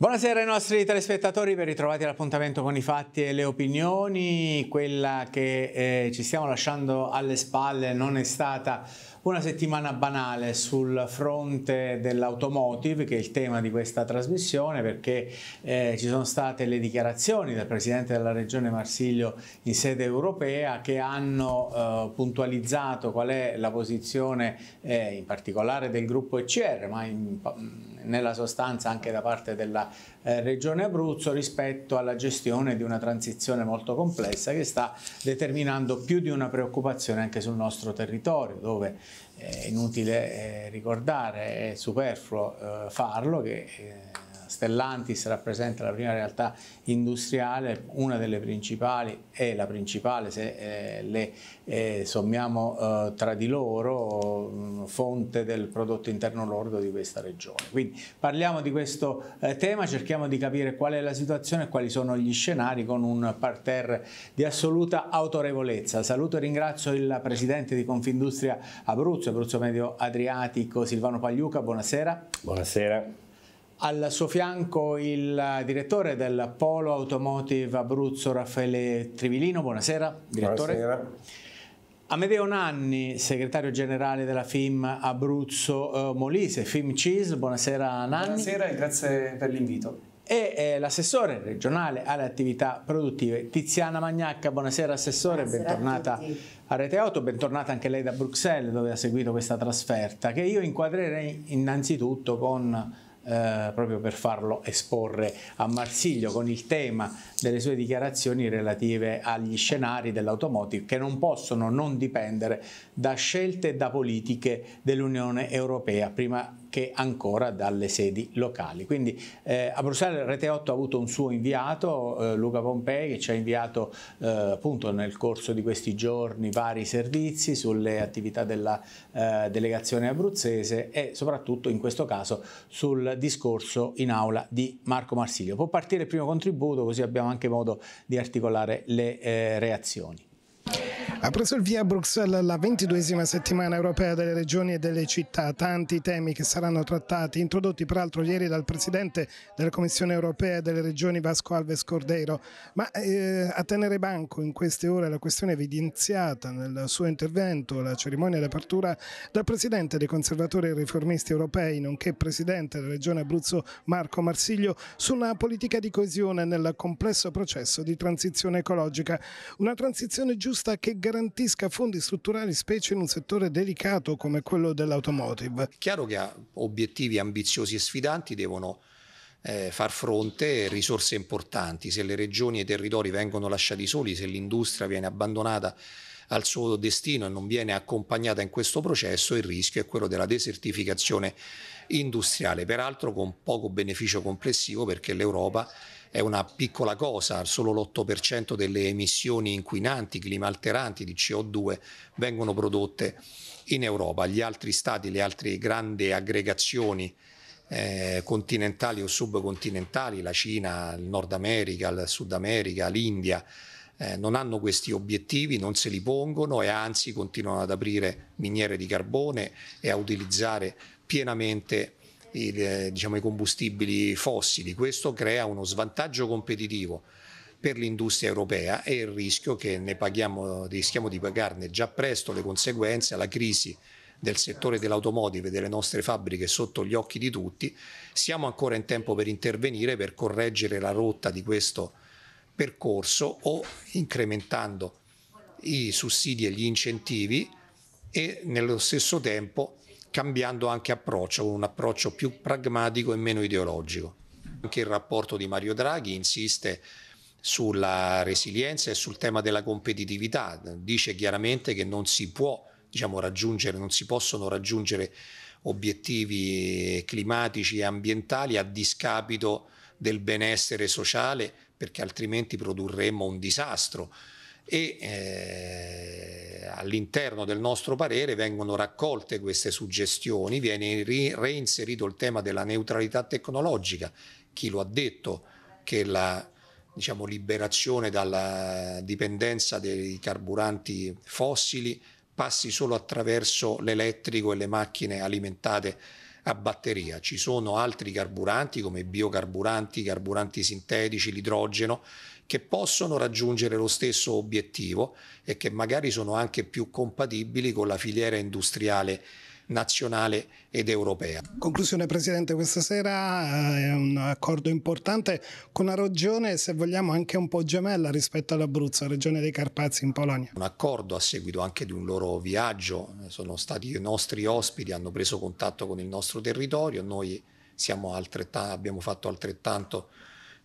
Buonasera ai nostri telespettatori, ben ritrovati all'appuntamento con i fatti e le opinioni. Quella che eh, ci stiamo lasciando alle spalle non è stata una settimana banale sul fronte dell'automotive, che è il tema di questa trasmissione, perché eh, ci sono state le dichiarazioni del Presidente della Regione Marsiglio in sede europea che hanno eh, puntualizzato qual è la posizione eh, in particolare del gruppo ECR, ma in nella sostanza anche da parte della eh, Regione Abruzzo rispetto alla gestione di una transizione molto complessa che sta determinando più di una preoccupazione anche sul nostro territorio dove eh, è inutile eh, ricordare, è superfluo farlo che Stellantis rappresenta la prima realtà industriale, una delle principali e la principale se eh, le eh, sommiamo eh, tra di loro, mm, fonte del prodotto interno lordo di questa regione. Quindi parliamo di questo eh, tema, cerchiamo di capire qual è la situazione e quali sono gli scenari con un parterre di assoluta autorevolezza. Saluto e ringrazio il Presidente di Confindustria Abruzzo, Abruzzo Medio Adriatico, Silvano Pagliuca, buonasera. Buonasera. Al suo fianco il direttore del Polo Automotive Abruzzo Raffaele Trivilino, buonasera direttore. Buonasera. Amedeo Nanni, segretario generale della FIM Abruzzo eh, Molise, FIM CIS, buonasera Nanni. Buonasera e grazie per l'invito e eh, l'assessore regionale alle attività produttive Tiziana Magnacca. Buonasera assessore, Buonasera bentornata a, a, Rete Auto, bentornata anche lei da Bruxelles dove ha seguito questa trasferta che io inquadrerei innanzitutto con eh, proprio per farlo esporre a Marsiglio con il tema delle sue dichiarazioni relative agli scenari dell'automotive che non possono non dipendere da scelte e da politiche dell'Unione Europea. Prima che ancora dalle sedi locali. Quindi eh, a Bruxelles Rete 8 ha avuto un suo inviato, eh, Luca Pompei, che ci ha inviato eh, appunto nel corso di questi giorni vari servizi sulle attività della eh, delegazione abruzzese e soprattutto in questo caso sul discorso in aula di Marco Marsilio. Può partire il primo contributo così abbiamo anche modo di articolare le eh, reazioni. Ha preso il via Bruxelles la ventiduesima settimana europea delle regioni e delle città, tanti temi che saranno trattati, introdotti peraltro ieri dal Presidente della Commissione europea delle regioni Vasco Alves Cordeiro, ma eh, a tenere banco in queste ore la questione evidenziata nel suo intervento la cerimonia d'apertura dal Presidente dei Conservatori e Riformisti europei, nonché Presidente della Regione Abruzzo Marco Marsiglio, su una politica di coesione nel complesso processo di transizione ecologica, una transizione giusta giusta che garantisca fondi strutturali specie in un settore delicato come quello dell'automotive. Chiaro che obiettivi ambiziosi e sfidanti devono eh, far fronte a risorse importanti, se le regioni e i territori vengono lasciati soli, se l'industria viene abbandonata al suo destino e non viene accompagnata in questo processo, il rischio è quello della desertificazione industriale, peraltro con poco beneficio complessivo perché l'Europa è una piccola cosa, solo l'8% delle emissioni inquinanti, clima alteranti di CO2 vengono prodotte in Europa. Gli altri stati, le altre grandi aggregazioni eh, continentali o subcontinentali, la Cina, il Nord America, il Sud America, l'India, eh, non hanno questi obiettivi, non se li pongono e anzi continuano ad aprire miniere di carbone e a utilizzare pienamente il, eh, diciamo, i combustibili fossili. Questo crea uno svantaggio competitivo per l'industria europea e il rischio che ne paghiamo, rischiamo di pagarne già presto le conseguenze alla crisi del settore dell'automotive e delle nostre fabbriche sotto gli occhi di tutti, siamo ancora in tempo per intervenire, per correggere la rotta di questo percorso o incrementando i sussidi e gli incentivi e nello stesso tempo cambiando anche approccio, con un approccio più pragmatico e meno ideologico. Anche il rapporto di Mario Draghi insiste sulla resilienza e sul tema della competitività, dice chiaramente che non si può diciamo, raggiungere, non si possono raggiungere obiettivi climatici e ambientali a discapito del benessere sociale perché altrimenti produrremmo un disastro e eh, all'interno del nostro parere vengono raccolte queste suggestioni, viene reinserito il tema della neutralità tecnologica, chi lo ha detto che la diciamo, liberazione dalla dipendenza dei carburanti fossili passi solo attraverso l'elettrico e le macchine alimentate a batteria. Ci sono altri carburanti come biocarburanti, carburanti sintetici, l'idrogeno, che possono raggiungere lo stesso obiettivo e che magari sono anche più compatibili con la filiera industriale nazionale ed europea. Conclusione Presidente, questa sera eh, è un accordo importante con una regione se vogliamo anche un po' gemella rispetto all'Abruzzo, regione dei Carpazi in Polonia. Un accordo a seguito anche di un loro viaggio, sono stati i nostri ospiti, hanno preso contatto con il nostro territorio, noi abbiamo fatto altrettanto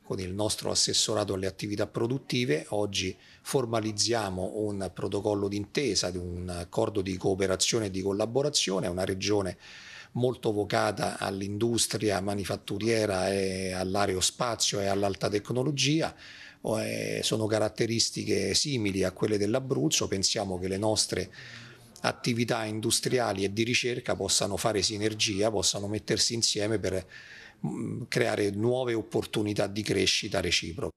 con il nostro assessorato alle attività produttive, oggi formalizziamo un protocollo d'intesa, un accordo di cooperazione e di collaborazione, è una regione molto vocata all'industria manifatturiera e all'aerospazio e all'alta tecnologia, eh, sono caratteristiche simili a quelle dell'Abruzzo, pensiamo che le nostre attività industriali e di ricerca possano fare sinergia, possano mettersi insieme per Mm, creare nuove opportunità di crescita reciproca.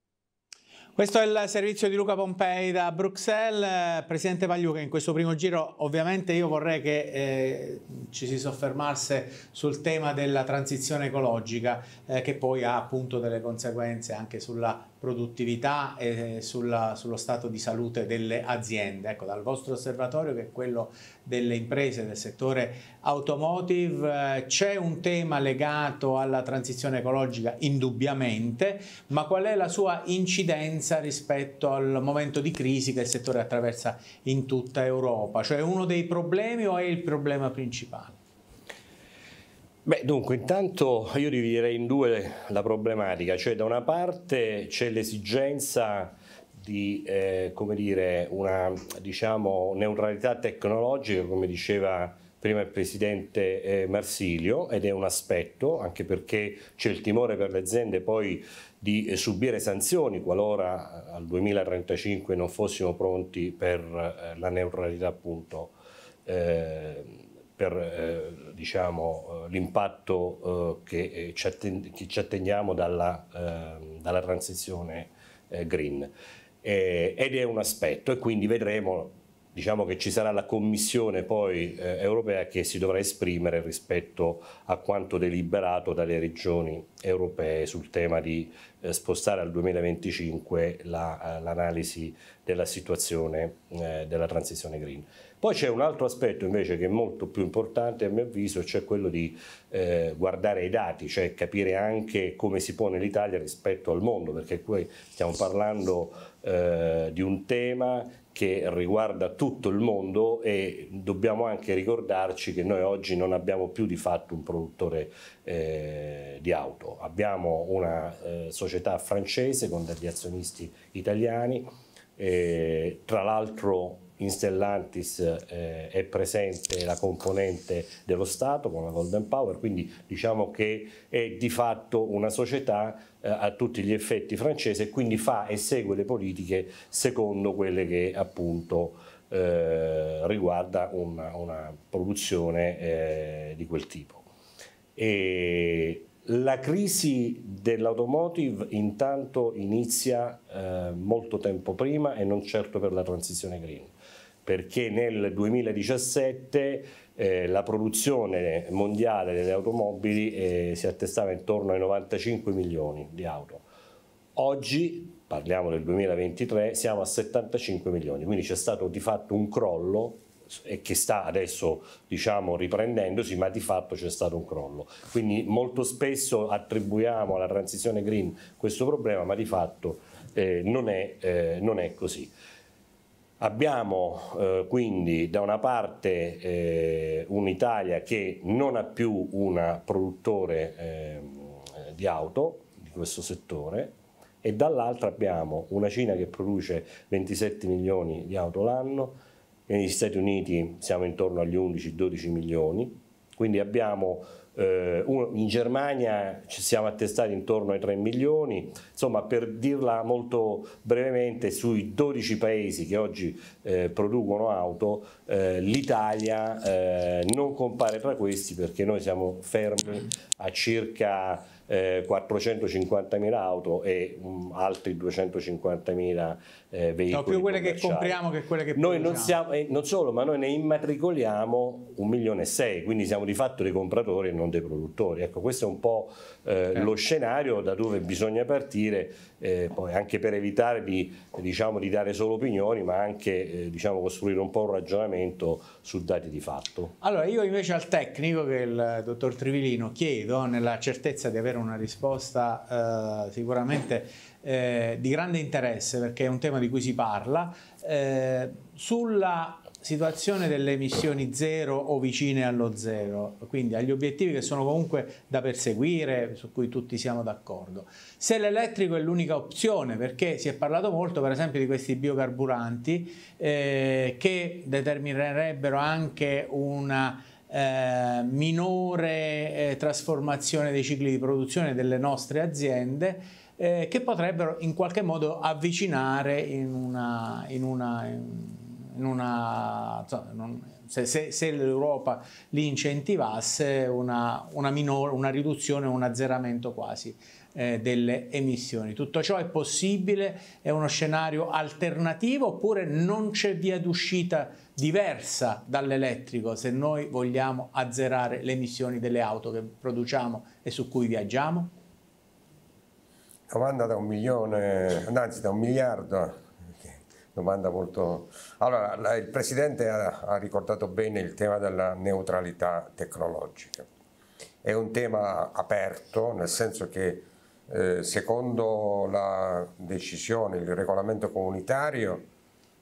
Questo è il servizio di Luca Pompei da Bruxelles. Presidente Pagliuca, in questo primo giro ovviamente io vorrei che eh, ci si soffermasse sul tema della transizione ecologica eh, che poi ha appunto delle conseguenze anche sulla produttività e eh, sulla, sullo stato di salute delle aziende. Ecco, dal vostro osservatorio, che è quello delle imprese del settore automotive, eh, c'è un tema legato alla transizione ecologica indubbiamente, ma qual è la sua incidenza rispetto al momento di crisi che il settore attraversa in tutta Europa? Cioè uno dei problemi o è il problema principale? Beh, dunque, intanto io dividerei in due la problematica, cioè da una parte c'è l'esigenza di eh, come dire, una diciamo, neutralità tecnologica, come diceva prima il presidente eh, Marsilio, ed è un aspetto, anche perché c'è il timore per le aziende poi di eh, subire sanzioni qualora eh, al 2035 non fossimo pronti per eh, la neutralità appunto eh, per diciamo, eh, l'impatto eh, che, eh, che, ci atteniamo dalla, ehm, dalla transizione green. ed è un aspetto e quindi vedremo diciamo che ci sarà la Commissione poi, europea che si dovrà esprimere rispetto a quanto deliberato dalle regioni europee sul tema di spostare al 2025 l'analisi la, della situazione della transizione green. Poi c'è un altro aspetto invece che è molto più importante a mio avviso, cioè quello di eh, guardare i dati, cioè capire anche come si pone l'Italia rispetto al mondo, perché qui stiamo parlando eh, di un tema che riguarda tutto il mondo e dobbiamo anche ricordarci che noi oggi non abbiamo più di fatto un produttore eh, di auto, abbiamo una eh, società francese con degli azionisti italiani, eh, tra l'altro in Stellantis eh, è presente la componente dello Stato con la Golden Power, quindi diciamo che è di fatto una società eh, a tutti gli effetti francese e quindi fa e segue le politiche secondo quelle che appunto eh, riguarda una, una produzione eh, di quel tipo. E la crisi dell'automotive intanto inizia eh, molto tempo prima e non certo per la transizione green perché nel 2017 eh, la produzione mondiale delle automobili eh, si attestava intorno ai 95 milioni di auto. Oggi, parliamo del 2023, siamo a 75 milioni, quindi c'è stato di fatto un crollo e che sta adesso diciamo, riprendendosi, ma di fatto c'è stato un crollo. Quindi molto spesso attribuiamo alla transizione green questo problema, ma di fatto eh, non, è, eh, non, è, così. Abbiamo eh, quindi da una parte eh, un'Italia che non ha più un produttore eh, di auto di questo settore e dall'altra abbiamo una Cina che produce 27 milioni di auto l'anno, negli Stati Uniti siamo intorno agli 11-12 milioni, quindi abbiamo eh, in Germania ci siamo attestati intorno ai 3 milioni, insomma per dirla molto brevemente sui 12 paesi che oggi eh, producono auto eh, l'Italia eh, non compare tra questi perché noi siamo fermi a circa eh, 450.000 auto e um, altri 250.000 eh, veicoli. No, più quelle che compriamo che quelle che Noi non, siamo, eh, non solo, ma noi ne immatricoliamo 1.600.000, quindi siamo di fatto dei compratori e non dei produttori. Ecco, questo è un po' eh, certo. lo scenario da dove bisogna partire eh, poi anche per evitarvi diciamo, di dare solo opinioni, ma anche eh, diciamo, costruire un po' un ragionamento su dati di fatto. Allora, io invece al tecnico, che il dottor Trivilino, chiedo, nella certezza di avere una risposta eh, sicuramente eh, di grande interesse, perché è un tema di cui si parla, eh, sulla situazione delle emissioni zero o vicine allo zero, quindi agli obiettivi che sono comunque da perseguire, su cui tutti siamo d'accordo. Se l'elettrico è l'unica opzione, perché si è parlato molto per esempio di questi biocarburanti eh, che determinerebbero anche una eh, minore eh, trasformazione dei cicli di produzione delle nostre aziende, eh, che potrebbero in qualche modo avvicinare in una, in una in una, se, se, se l'Europa li incentivasse una, una, minor, una riduzione, un azzeramento quasi eh, delle emissioni. Tutto ciò è possibile, è uno scenario alternativo oppure non c'è via d'uscita diversa dall'elettrico se noi vogliamo azzerare le emissioni delle auto che produciamo e su cui viaggiamo? Comanda da un milione, anzi da un miliardo domanda molto... Allora, il Presidente ha, ha ricordato bene il tema della neutralità tecnologica. È un tema aperto, nel senso che eh, secondo la decisione, il regolamento comunitario,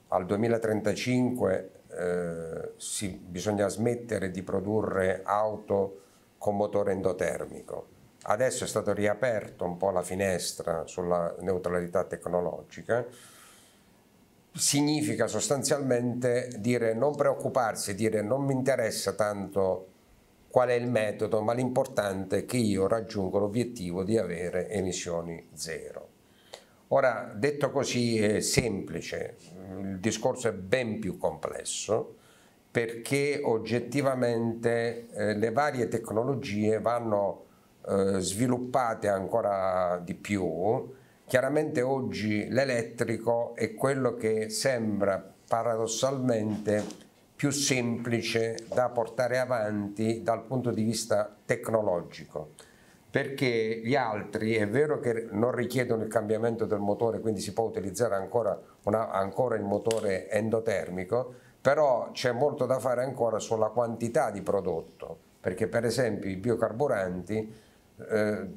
al 2035 eh, si, bisogna smettere di produrre auto con motore endotermico. Adesso è stato riaperto un po' la finestra sulla neutralità tecnologica significa sostanzialmente dire non preoccuparsi, dire non mi interessa tanto qual è il metodo, ma l'importante è che io raggiungo l'obiettivo di avere emissioni zero. Ora, detto così è semplice, il discorso è ben più complesso perché oggettivamente eh, le varie tecnologie vanno eh, sviluppate ancora di più Chiaramente oggi l'elettrico è quello che sembra paradossalmente più semplice da portare avanti dal punto di vista tecnologico perché gli altri è vero che non richiedono il cambiamento del motore quindi si può utilizzare ancora, una, ancora il motore endotermico però c'è molto da fare ancora sulla quantità di prodotto perché per esempio i biocarburanti eh,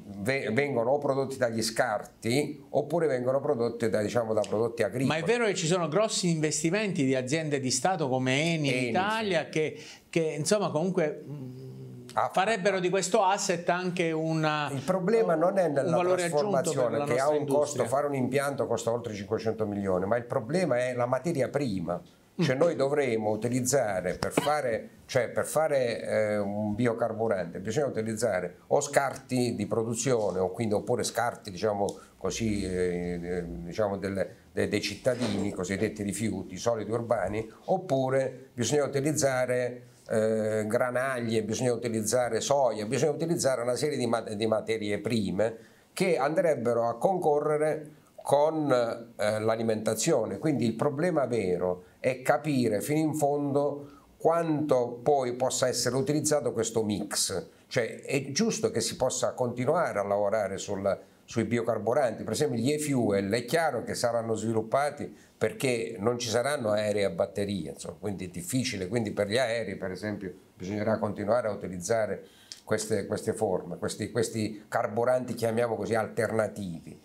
vengono o prodotti dagli scarti oppure vengono prodotti da, diciamo, da, prodotti agricoli. Ma è vero che ci sono grossi investimenti di aziende di Stato come Eni, in Italia sì. che, che insomma comunque mm, ah, farebbero ah, ah. di questo asset anche una, il problema non è nella trasformazione che ha un industria. costo fare un impianto costa oltre 500 milioni ma il problema è la materia prima cioè noi dovremo utilizzare per fare, cioè per fare eh, un biocarburante, bisogna utilizzare o scarti di produzione o quindi, oppure scarti diciamo, così, eh, eh diciamo del, de, dei cittadini, cosiddetti rifiuti, solidi urbani, oppure bisogna utilizzare eh, granaglie, bisogna utilizzare soia, bisogna utilizzare una serie di, mat di materie prime che andrebbero a concorrere con eh, l'alimentazione. Quindi il problema vero e capire fino in fondo quanto poi possa essere utilizzato questo mix. Cioè è giusto che si possa continuare a lavorare sul, sui biocarburanti, per esempio gli e-fuel, è chiaro che saranno sviluppati perché non ci saranno aerei a batteria, insomma, quindi è difficile, quindi per gli aerei per esempio bisognerà continuare a utilizzare queste, queste forme, questi, questi carburanti chiamiamo così alternativi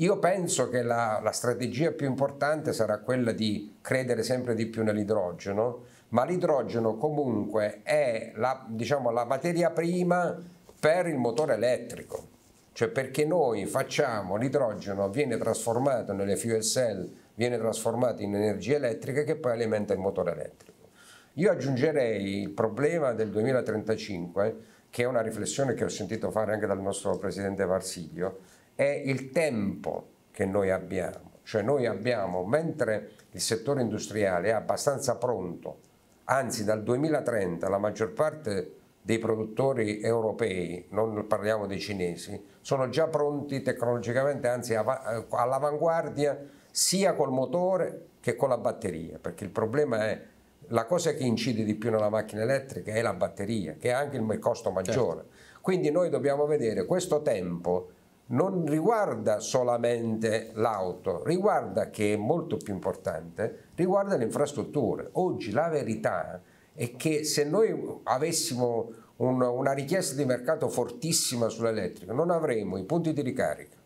io penso che la, la strategia più importante sarà quella di credere sempre di più nell'idrogeno, ma l'idrogeno comunque è la, diciamo, la materia prima per il motore elettrico cioè perché noi facciamo l'idrogeno viene trasformato nelle fuel cell, viene trasformato in energia elettrica che poi alimenta il motore elettrico. Io aggiungerei il problema del 2035, che è una riflessione che ho sentito fare anche dal nostro presidente Varsiglio, è il tempo che noi abbiamo, cioè noi abbiamo, mentre il settore industriale è abbastanza pronto, anzi dal 2030 la maggior parte dei produttori europei, non parliamo dei cinesi, sono già pronti tecnologicamente, anzi eh, all'avanguardia sia col motore che con la batteria, perché il problema è la cosa che incide di più nella macchina elettrica è la batteria, che è anche il costo maggiore. Certo. Quindi noi dobbiamo vedere questo tempo non riguarda solamente l'auto, riguarda, che è molto più importante, riguarda le infrastrutture. Oggi la verità è che se noi avessimo un, una richiesta di mercato fortissima sull'elettrico, non avremmo i punti di ricarica,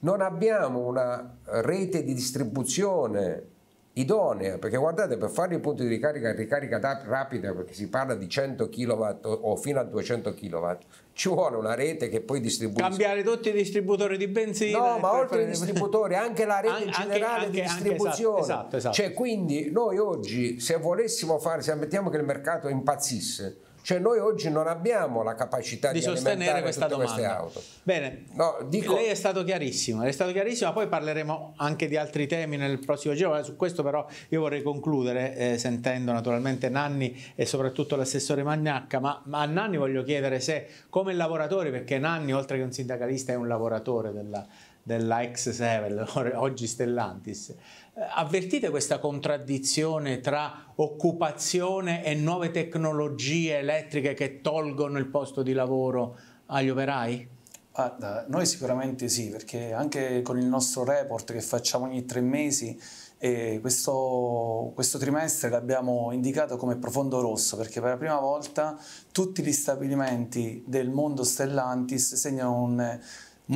non abbiamo una rete di distribuzione idonea, perché guardate, per fare i punti di ricarica e ricarica rapida, perché si parla di 100 kW o fino a 200 kW, ci vuole una rete che poi distribuisce. Cambiare tutti i distributori di benzina. No, ma oltre ai distributori, anche la rete in generale anche, di distribuzione. Esatto, esatto, esatto. Cioè, quindi noi oggi, se volessimo fare, se ammettiamo che il mercato impazzisse, cioè noi oggi non abbiamo la capacità di, di sostenere questa domanda. Bene, no, dico... lei è stato chiarissimo, è stato chiarissimo, poi parleremo anche di altri temi nel prossimo giro, su questo però io vorrei concludere eh, sentendo naturalmente Nanni e soprattutto l'assessore Magnacca, ma, ma a Nanni voglio chiedere se come lavoratore, perché Nanni oltre che un sindacalista è un lavoratore della della ex Sevel, oggi Stellantis. Eh, avvertite questa contraddizione tra occupazione e nuove tecnologie elettriche che tolgono il posto di lavoro agli operai? Guarda, noi sicuramente sì, perché anche con il nostro report che facciamo ogni tre mesi, eh, questo, questo, trimestre l'abbiamo indicato come profondo rosso, perché per la prima volta tutti gli stabilimenti del mondo Stellantis segnano un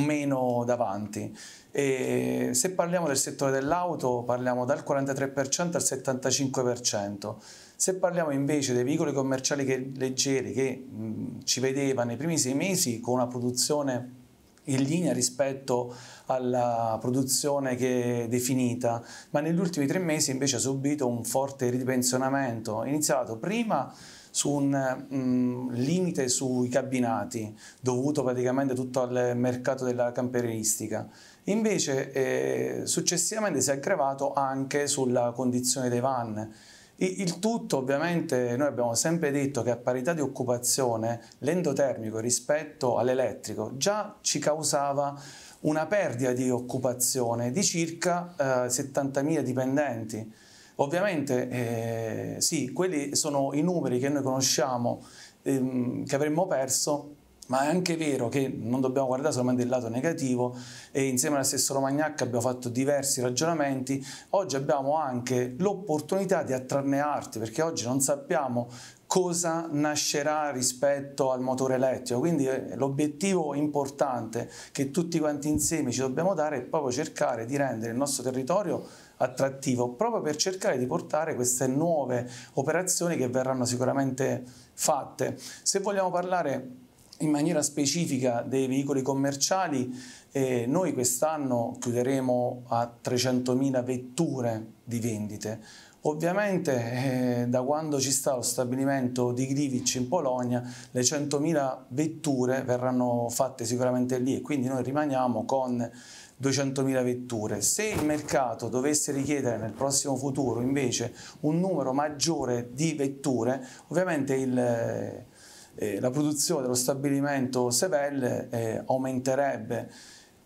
meno davanti. E se parliamo del settore dell'auto parliamo dal 43% al 75%. Se parliamo invece dei veicoli commerciali che, leggeri che mh, ci vedeva nei primi sei mesi con una produzione in linea rispetto alla produzione che è definita, ma negli ultimi tre mesi invece ha subito un forte ridimensionamento, iniziato prima su un um, limite sui cabinati, dovuto praticamente tutto al mercato della camperistica Invece eh, successivamente si è aggravato anche sulla condizione dei van. Il tutto ovviamente noi abbiamo sempre detto che a parità di occupazione l'endotermico rispetto all'elettrico già ci causava una perdita di occupazione di circa eh, 70.000 dipendenti. Ovviamente eh, sì, quelli sono i numeri che noi conosciamo ehm, che avremmo perso ma è anche vero che non dobbiamo guardare solamente il lato negativo e insieme alla stessa Romagnac abbiamo fatto diversi ragionamenti, oggi abbiamo anche l'opportunità di attrarne arti perché oggi non sappiamo cosa nascerà rispetto al motore elettrico, quindi l'obiettivo importante che tutti quanti insieme ci dobbiamo dare è proprio cercare di rendere il nostro territorio attrattivo, proprio per cercare di portare queste nuove operazioni che verranno sicuramente fatte. Se vogliamo parlare in maniera specifica dei veicoli commerciali, eh, noi quest'anno chiuderemo a 300.000 vetture di vendite. Ovviamente eh, da quando ci sta lo stabilimento di Gliwic in Polonia le 100.000 vetture verranno fatte sicuramente lì e quindi noi rimaniamo con 200.000 vetture. Se il mercato dovesse richiedere nel prossimo futuro invece un numero maggiore di vetture, ovviamente il eh, la produzione dello stabilimento Sevelle eh, aumenterebbe.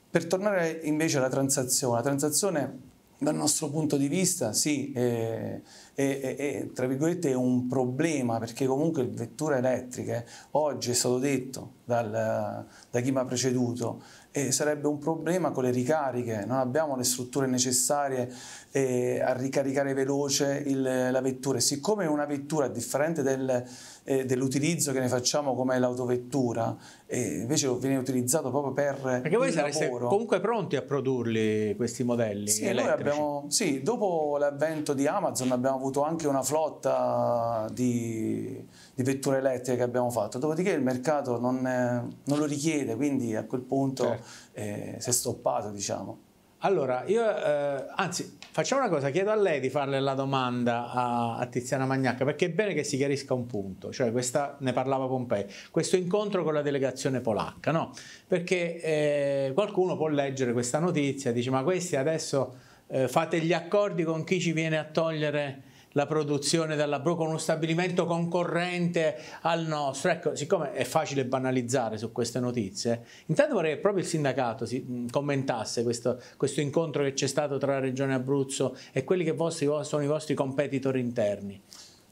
Per tornare invece alla transazione, la transazione dal nostro punto di vista sì, è, è, è, è, un problema perché comunque le vetture elettriche oggi è stato detto dal, da chi mi ha preceduto e sarebbe un problema con le ricariche, non abbiamo le strutture necessarie eh, a ricaricare veloce il, la vettura. E siccome una vettura, differente del, eh, dell'utilizzo che ne facciamo come l'autovettura, e invece viene utilizzato proprio per perché voi sareste lavoro. comunque pronti a produrli questi modelli sì, abbiamo, sì, dopo l'avvento di Amazon abbiamo avuto anche una flotta di, di vetture elettriche che abbiamo fatto dopodiché il mercato non, non lo richiede quindi a quel punto certo. eh, si è stoppato diciamo allora, io eh, anzi, facciamo una cosa, chiedo a lei di farle la domanda a, a, Tiziana Magnacca, perché è bene che si chiarisca un punto, cioè questa ne parlava Pompei, questo incontro con la delegazione polacca, no? Perché eh, qualcuno può leggere questa notizia, dice ma questi adesso eh, fate gli accordi con chi ci viene a togliere la produzione della Bru uno stabilimento concorrente al nostro. Ecco, siccome è facile banalizzare su queste notizie, intanto vorrei che proprio il sindacato si mm, commentasse questo, questo incontro che c'è stato tra la Regione Abruzzo e quelli che vostri, sono i vostri competitor interni.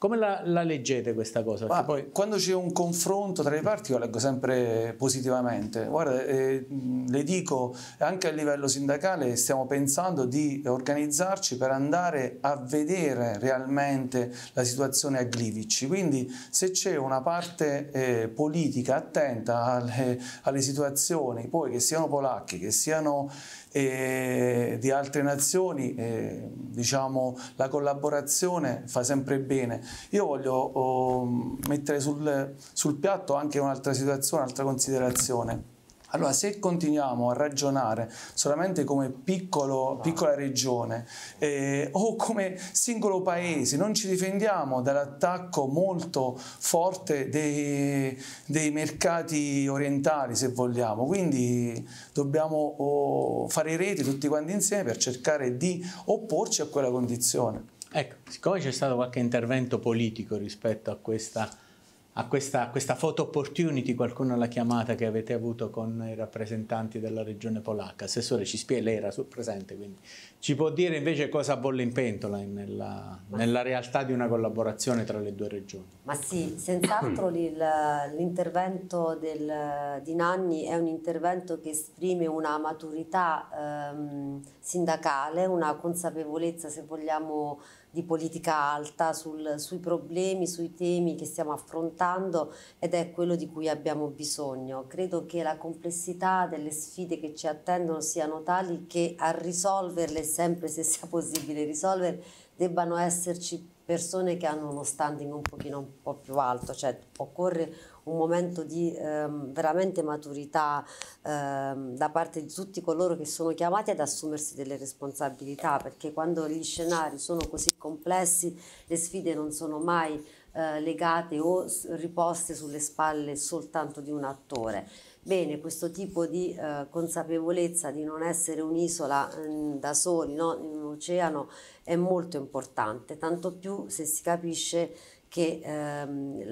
Come la, la leggete questa cosa? Poi... Quando c'è un confronto tra le parti io leggo sempre positivamente. Guarda, eh, le dico anche a livello sindacale stiamo pensando di organizzarci per andare a vedere realmente la situazione a Glivici. Quindi se c'è una parte eh, politica attenta alle, alle situazioni, poi che siano polacche, che siano e di altre nazioni e, diciamo, la collaborazione fa sempre bene. Io voglio oh, mettere sul, sul piatto anche un'altra situazione, un'altra considerazione allora se continuiamo a ragionare solamente come piccolo, ah. piccola regione eh, o come singolo paese, non ci difendiamo dall'attacco molto forte dei, dei, mercati orientali se vogliamo, quindi dobbiamo oh, fare rete tutti quanti insieme per cercare di opporci a quella condizione. Ecco, siccome c'è stato qualche intervento politico rispetto a questa a questa, questa photo opportunity, qualcuno l'ha chiamata, che avete avuto con i rappresentanti della regione polacca. Assessore ci spiega, lei era sul presente, quindi ci può dire invece cosa bolle in pentola nella, nella realtà di una collaborazione tra le due regioni. Ma sì, senz'altro l'intervento di Nanni è un intervento che esprime una maturità ehm, sindacale, una consapevolezza, se vogliamo, di politica alta sul, sui problemi, sui temi che stiamo affrontando ed è quello di cui abbiamo bisogno. Credo che la complessità delle sfide che ci attendono siano tali che a risolverle, sempre se sia possibile risolverle, debbano esserci persone che hanno uno standing un pochino un po' più alto, cioè occorre un momento di ehm, veramente maturità ehm, da parte di tutti coloro che sono chiamati ad assumersi delle responsabilità, perché quando gli scenari sono così complessi le sfide non sono mai eh, legate o riposte sulle spalle soltanto di un attore. Bene, questo tipo di eh, consapevolezza di non essere un'isola mm, da soli no? in un oceano è molto importante, tanto più se si capisce che ehm,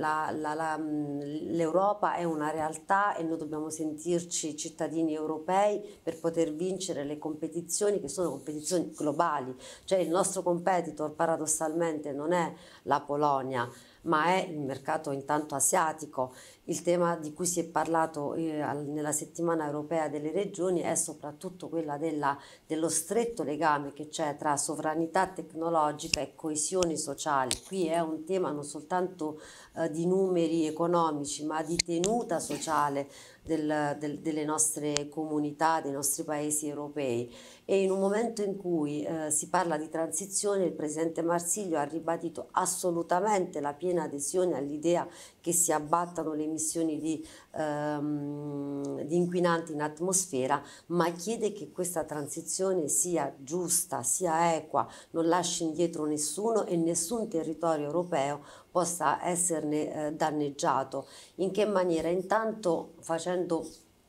mm, l'Europa è una realtà e noi dobbiamo sentirci cittadini europei per poter vincere le competizioni che sono competizioni globali, cioè il nostro competitor paradossalmente non è la Polonia, ma è il mercato intanto asiatico. Il tema di cui si è parlato eh, nella settimana europea delle regioni è soprattutto quello dello stretto legame che c'è tra sovranità tecnologica e coesione sociale. Qui è un tema non soltanto eh, di numeri economici, ma di tenuta sociale del, del, delle nostre comunità, dei nostri paesi europei. E in un momento in cui eh, si parla di transizione, il presidente Marsiglio ha ribadito assolutamente la piena piena adesione all'idea che si abbattano le emissioni di, ehm, di inquinanti in atmosfera, ma chiede che questa transizione sia giusta, sia equa, non lasci indietro nessuno e nessun territorio europeo possa esserne eh, danneggiato. In che maniera? Intanto facendo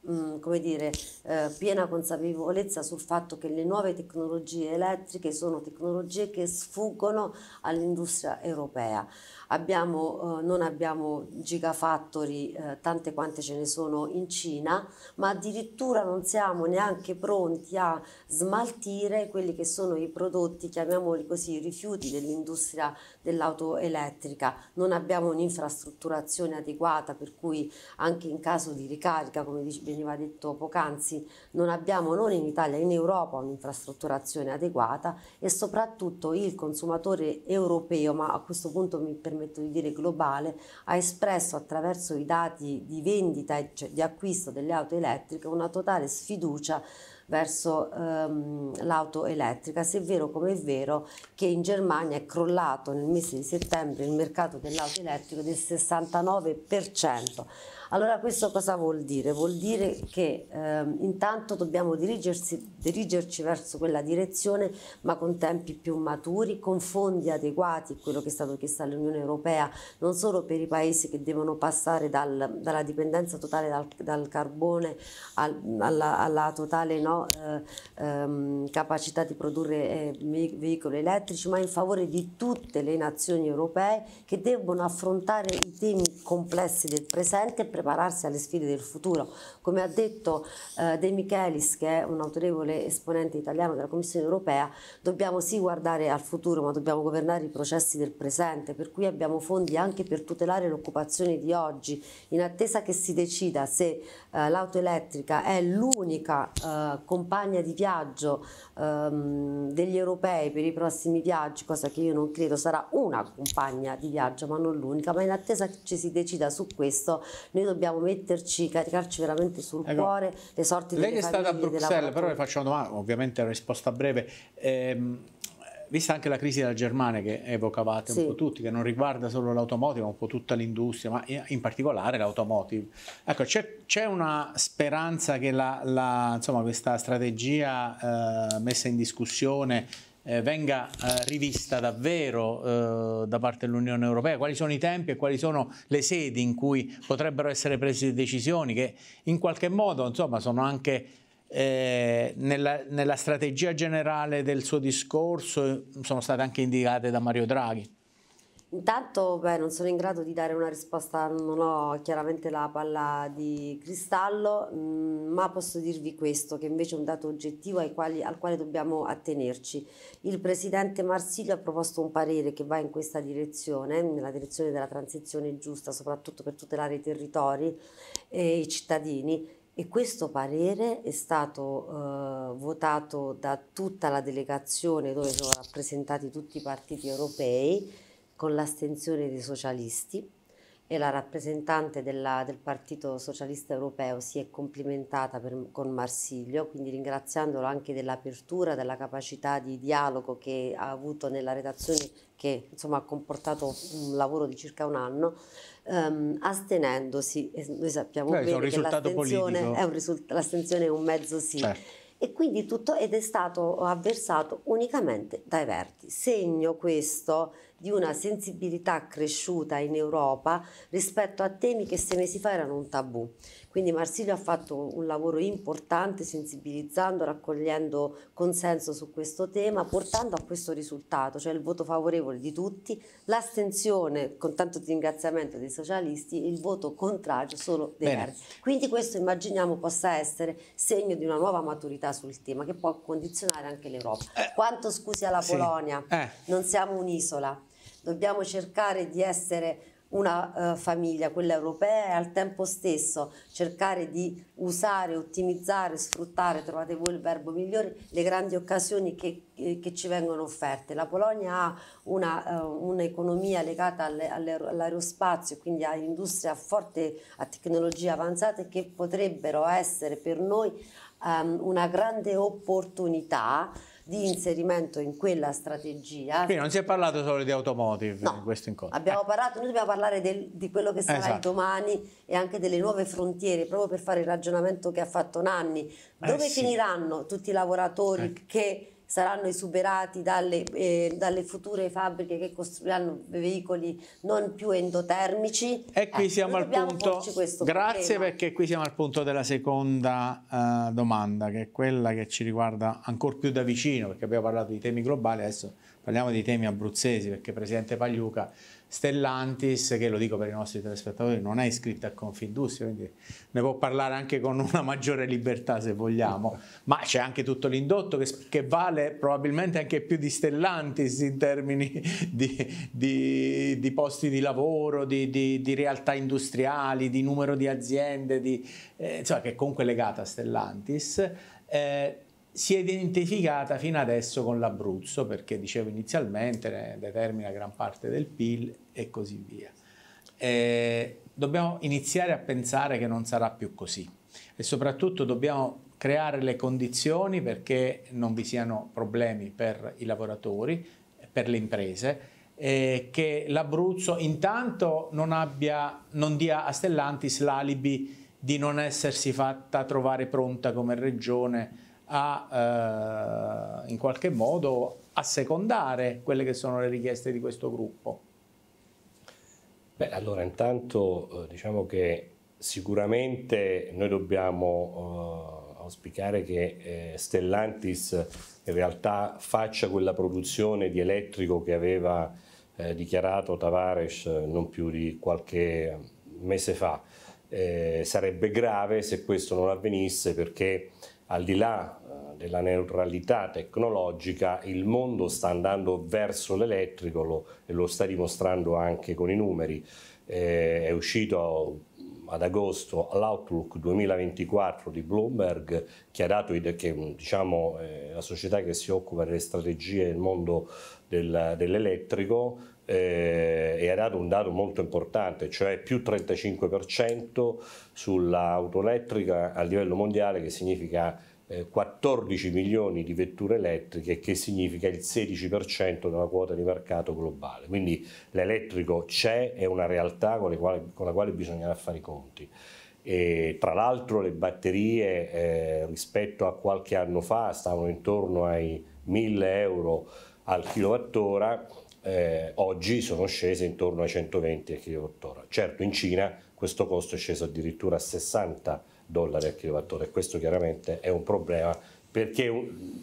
mm, come dire, eh, piena consapevolezza sul fatto che le nuove tecnologie elettriche sono tecnologie che sfuggono all'industria europea abbiamo, eh, non abbiamo gigafactory eh, tante quante ce ne sono in Cina, ma addirittura non siamo neanche pronti a smaltire quelli che sono i prodotti, chiamiamoli così, rifiuti dell'industria dell'auto elettrica. Non abbiamo un'infrastrutturazione adeguata per cui anche in caso di ricarica, come veniva detto poc'anzi, non abbiamo non in Italia, in Europa un'infrastrutturazione adeguata e soprattutto il consumatore europeo, ma a questo punto mi permetto permetto di dire globale, ha espresso attraverso i dati di vendita e cioè di acquisto delle auto elettriche una totale sfiducia verso ehm, l'auto elettrica, se è vero come è vero che in Germania è crollato nel mese di settembre il mercato dell'auto elettrica del 69%. Allora questo cosa vuol dire? Vuol dire che ehm, intanto dobbiamo dirigersi dirigerci verso quella direzione, ma con tempi più maturi, con fondi adeguati, quello che è stato chiesto all'Unione Europea, non solo per i paesi che devono passare dal, dalla dipendenza totale dal, dal carbone al, alla, alla, totale no, eh, ehm, capacità di produrre eh, veicoli elettrici, ma in favore di tutte le nazioni europee che debbono affrontare i temi complessi del presente e prepararsi alle sfide del futuro. Come ha detto eh, De Michelis, che è un autorevole sempre esponente italiano della Commissione europea, dobbiamo sì guardare al futuro, ma dobbiamo governare i processi del presente, per cui abbiamo fondi anche per tutelare l'occupazione di oggi, in attesa che si decida se eh, l'auto elettrica è l'unica eh, compagna di viaggio ehm, degli europei per i prossimi viaggi, cosa che io non credo sarà una compagna di viaggio ma non l'unica, ma in attesa che ci si decida su questo noi dobbiamo metterci, caricarci veramente sul ecco, cuore le sorti delle famiglie. Lei è stata a Bruxelles, però le faccio una, ovviamente risposta breve, ehm, vista anche la crisi della Germania che evocavate sì. un po' tutti, che non riguarda solo l'automotive, ma un po' tutta l'industria, ma in particolare l'automotive. Ecco, c'è, una speranza che la, la, insomma, questa strategia eh, messa in discussione eh, venga eh, rivista davvero eh, da parte dell'Unione Europea, quali sono i tempi e quali sono le sedi in cui potrebbero essere prese decisioni che in qualche modo insomma, sono anche eh, nella, nella, strategia generale del suo discorso eh, sono state anche indicate da Mario Draghi? Intanto beh, non sono in grado di dare una risposta, non ho chiaramente la palla di cristallo, mm, ma posso dirvi questo, che invece è un dato oggettivo quali, al quale dobbiamo attenerci. Il Presidente Marsiglio ha proposto un parere che va in questa direzione, nella direzione della transizione giusta, soprattutto per tutelare i territori e i cittadini, e questo parere è stato eh, votato da tutta la delegazione dove sono rappresentati tutti i partiti europei con l'astenzione dei socialisti e la rappresentante della, del Partito Socialista Europeo si è complimentata per, con Marsiglio, quindi ringraziandolo anche dell'apertura, della capacità di dialogo che ha avuto nella redazione che insomma, ha comportato un lavoro di circa un anno, um, astenendosi, noi sappiamo Beh, bene che l'astensione è, è, un mezzo sì. Certo e quindi tutto ed è stato avversato unicamente dai Verdi. Segno questo di una sensibilità cresciuta in Europa rispetto a temi che sei mesi fa erano un tabù. Quindi Marsilio ha fatto un lavoro importante sensibilizzando, raccogliendo consenso su questo tema, portando a questo risultato, cioè il voto favorevole di tutti, l'astensione con tanto di ringraziamento dei socialisti e il voto contrario solo dei verdi. Quindi questo immaginiamo possa essere segno di una nuova maturità sul tema che può condizionare anche l'Europa. Eh, Quanto scusi alla sì, Polonia, eh. non siamo un'isola dobbiamo cercare di essere una eh, famiglia, quella europea, e al tempo stesso cercare di usare, ottimizzare, sfruttare, trovate voi il verbo migliore, le grandi occasioni che, eh, che ci vengono offerte. La Polonia ha eh, un'economia uh, un legata all'aerospazio, quindi ha industrie a forte, a tecnologie avanzate che potrebbero essere per noi um, una grande opportunità di inserimento in quella strategia. Qui non si è parlato solo di automotive no, in questo incontro. Abbiamo eh. parlato, noi dobbiamo parlare del, di quello che sarà esatto. domani e anche delle nuove frontiere, proprio per fare il ragionamento che ha fatto Nanni. Eh, Dove eh sì. finiranno tutti i lavoratori eh. che saranno esuberati dalle, eh, dalle future fabbriche che costruiranno veicoli non più endotermici. E qui eh, siamo al punto, grazie problema. perché qui siamo al punto della seconda eh, domanda, che è quella che ci riguarda ancora più da vicino, perché abbiamo parlato di temi globali, adesso parliamo di temi abruzzesi, perché Presidente Pagliuca Stellantis, che lo dico per i nostri telespettatori, non è iscritta a Confindustria, quindi ne può parlare anche con una maggiore libertà se vogliamo, ma c'è anche tutto l'indotto che, che vale probabilmente anche più di Stellantis in termini di, di, di posti di lavoro, di, di, realtà industriali, di numero di aziende, eh, insomma che è comunque legata a Stellantis. Eh, si è identificata fino adesso con l'Abruzzo perché dicevo inizialmente ne determina gran parte del PIL e così via. E eh, dobbiamo iniziare a pensare che non sarà più così e soprattutto dobbiamo creare le condizioni perché non vi siano problemi per i lavoratori, per le imprese, e che l'Abruzzo intanto non, abbia, non dia a Stellantis l'alibi di non essersi fatta trovare pronta come regione a eh, in qualche modo assecondare quelle che sono le richieste di questo gruppo? Beh, allora intanto eh, diciamo che sicuramente noi dobbiamo eh, auspicare che eh, Stellantis in realtà faccia quella produzione di elettrico che aveva eh, dichiarato Tavares non più di qualche mese fa. Eh, sarebbe grave se questo non avvenisse perché al di là della neutralità tecnologica, il mondo sta andando verso l'elettrico lo, e lo sta dimostrando anche con i numeri. Eh, è uscito ad agosto l'Outlook 2024 di Bloomberg che ha dato che diciamo eh, la società che si occupa delle strategie del mondo del, dell'elettrico eh, e ha dato un dato molto importante cioè più 35% sull'auto elettrica a livello mondiale che significa 14 milioni di vetture elettriche che significa il 16% della quota di mercato globale. Quindi l'elettrico c'è, è una realtà con, quali, con, la quale bisognerà fare i conti. E, tra l'altro le batterie eh, rispetto a qualche anno fa stavano intorno ai 1000 euro al kilowattora, eh, oggi sono scese intorno ai 120 al kilowattora. Certo in Cina questo costo è sceso addirittura a 60 euro dollari al kilowattore. e questo chiaramente è un problema perché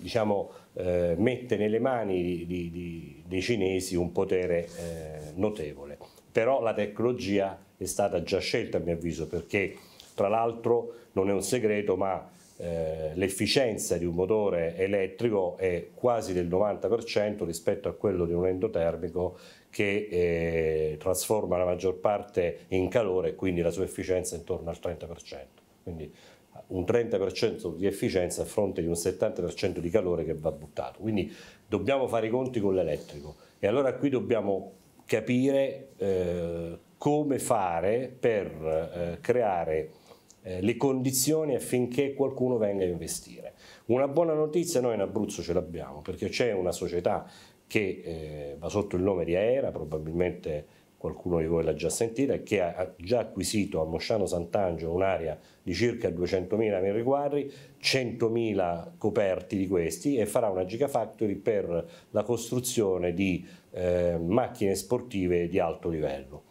diciamo, eh, mette nelle mani di, di, dei cinesi un potere eh, notevole. Però la tecnologia è stata già scelta a mio avviso perché tra l'altro non è un segreto ma eh, l'efficienza di un motore elettrico è quasi del 90% rispetto a quello di un endotermico che eh, trasforma la maggior parte in calore e quindi la sua efficienza è intorno al 30% quindi eh, un 30% di efficienza a fronte di un 70% di calore che va buttato. Quindi dobbiamo fare i conti con l'elettrico e allora qui dobbiamo capire eh, come fare per eh, creare eh, le condizioni affinché qualcuno venga a investire. Una buona notizia noi in Abruzzo ce l'abbiamo perché c'è una società che eh, va sotto il nome di Aera, probabilmente qualcuno di voi l'ha già sentita, che ha già acquisito a Mosciano Sant'Angelo un'area di circa 200.000 metri quadri, 100.000 coperti di questi e farà una gigafactory per la costruzione di eh, macchine sportive di alto livello.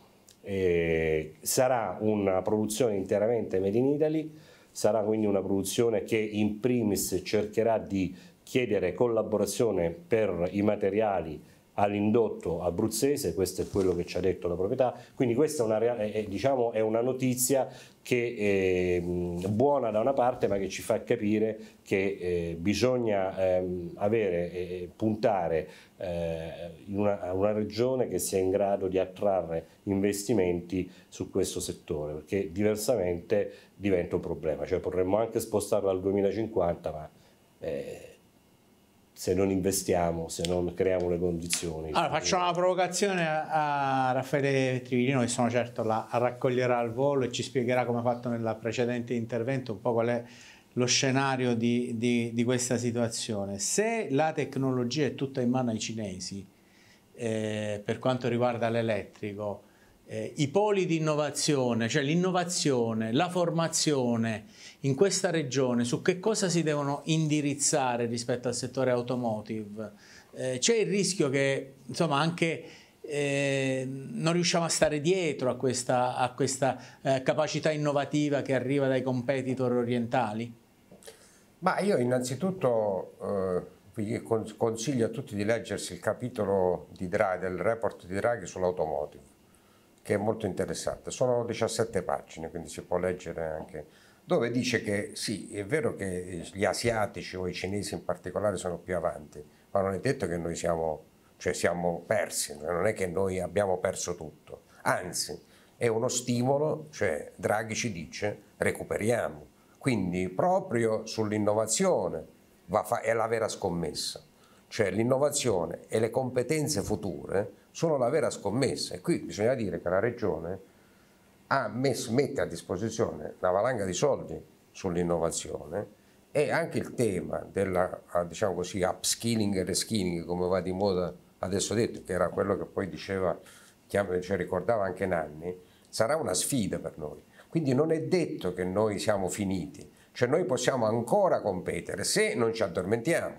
E sarà una produzione interamente made in Italy, sarà quindi una produzione che in primis cercherà di chiedere collaborazione per i materiali all'indotto abruzzese, questo è quello che ci ha detto la proprietà, quindi questa è una, è, diciamo, è una notizia che è ehm, buona da una parte ma che ci fa capire che eh, bisogna ehm, avere eh, puntare eh, in una, una, regione che sia in grado di attrarre investimenti su questo settore perché diversamente diventa un problema, cioè potremmo anche spostarlo al 2050 ma eh, se non investiamo, se non creiamo le condizioni. Allora faccio una provocazione a Raffaele Trivilino che sono certo la raccoglierà al volo e ci spiegherà come ha fatto nel precedente intervento un po' qual è lo scenario di, di, di questa situazione. Se la tecnologia è tutta in mano ai cinesi eh, per quanto riguarda l'elettrico, eh, i poli di innovazione, cioè l'innovazione, la formazione in questa regione, su che cosa si devono indirizzare rispetto al settore automotive. Eh, c'è il rischio che insomma, anche eh, non riusciamo a stare dietro a questa, a questa eh, capacità innovativa che arriva dai competitor orientali? Ma io innanzitutto eh, vi consiglio a tutti di leggersi il capitolo di Draghi, del report di Draghi sull'automotive che è molto interessante. Sono 17 pagine, quindi si può leggere anche dove dice che sì, è vero che gli asiatici o i cinesi in particolare sono più avanti, ma non è detto che noi siamo, cioè siamo persi, cioè non è che noi abbiamo perso tutto, anzi è uno stimolo, cioè Draghi ci dice recuperiamo, quindi proprio sull'innovazione è la vera scommessa, cioè l'innovazione e le competenze future sono la vera scommessa e qui bisogna dire che la Regione ha messo, mette a disposizione una valanga di soldi sull'innovazione e anche il tema del ah, diciamo così, upskilling e reskilling come va di moda adesso detto che era quello che poi diceva cioè ricordava anche Nanni sarà una sfida per noi quindi non è detto che noi siamo finiti cioè noi possiamo ancora competere se non ci addormentiamo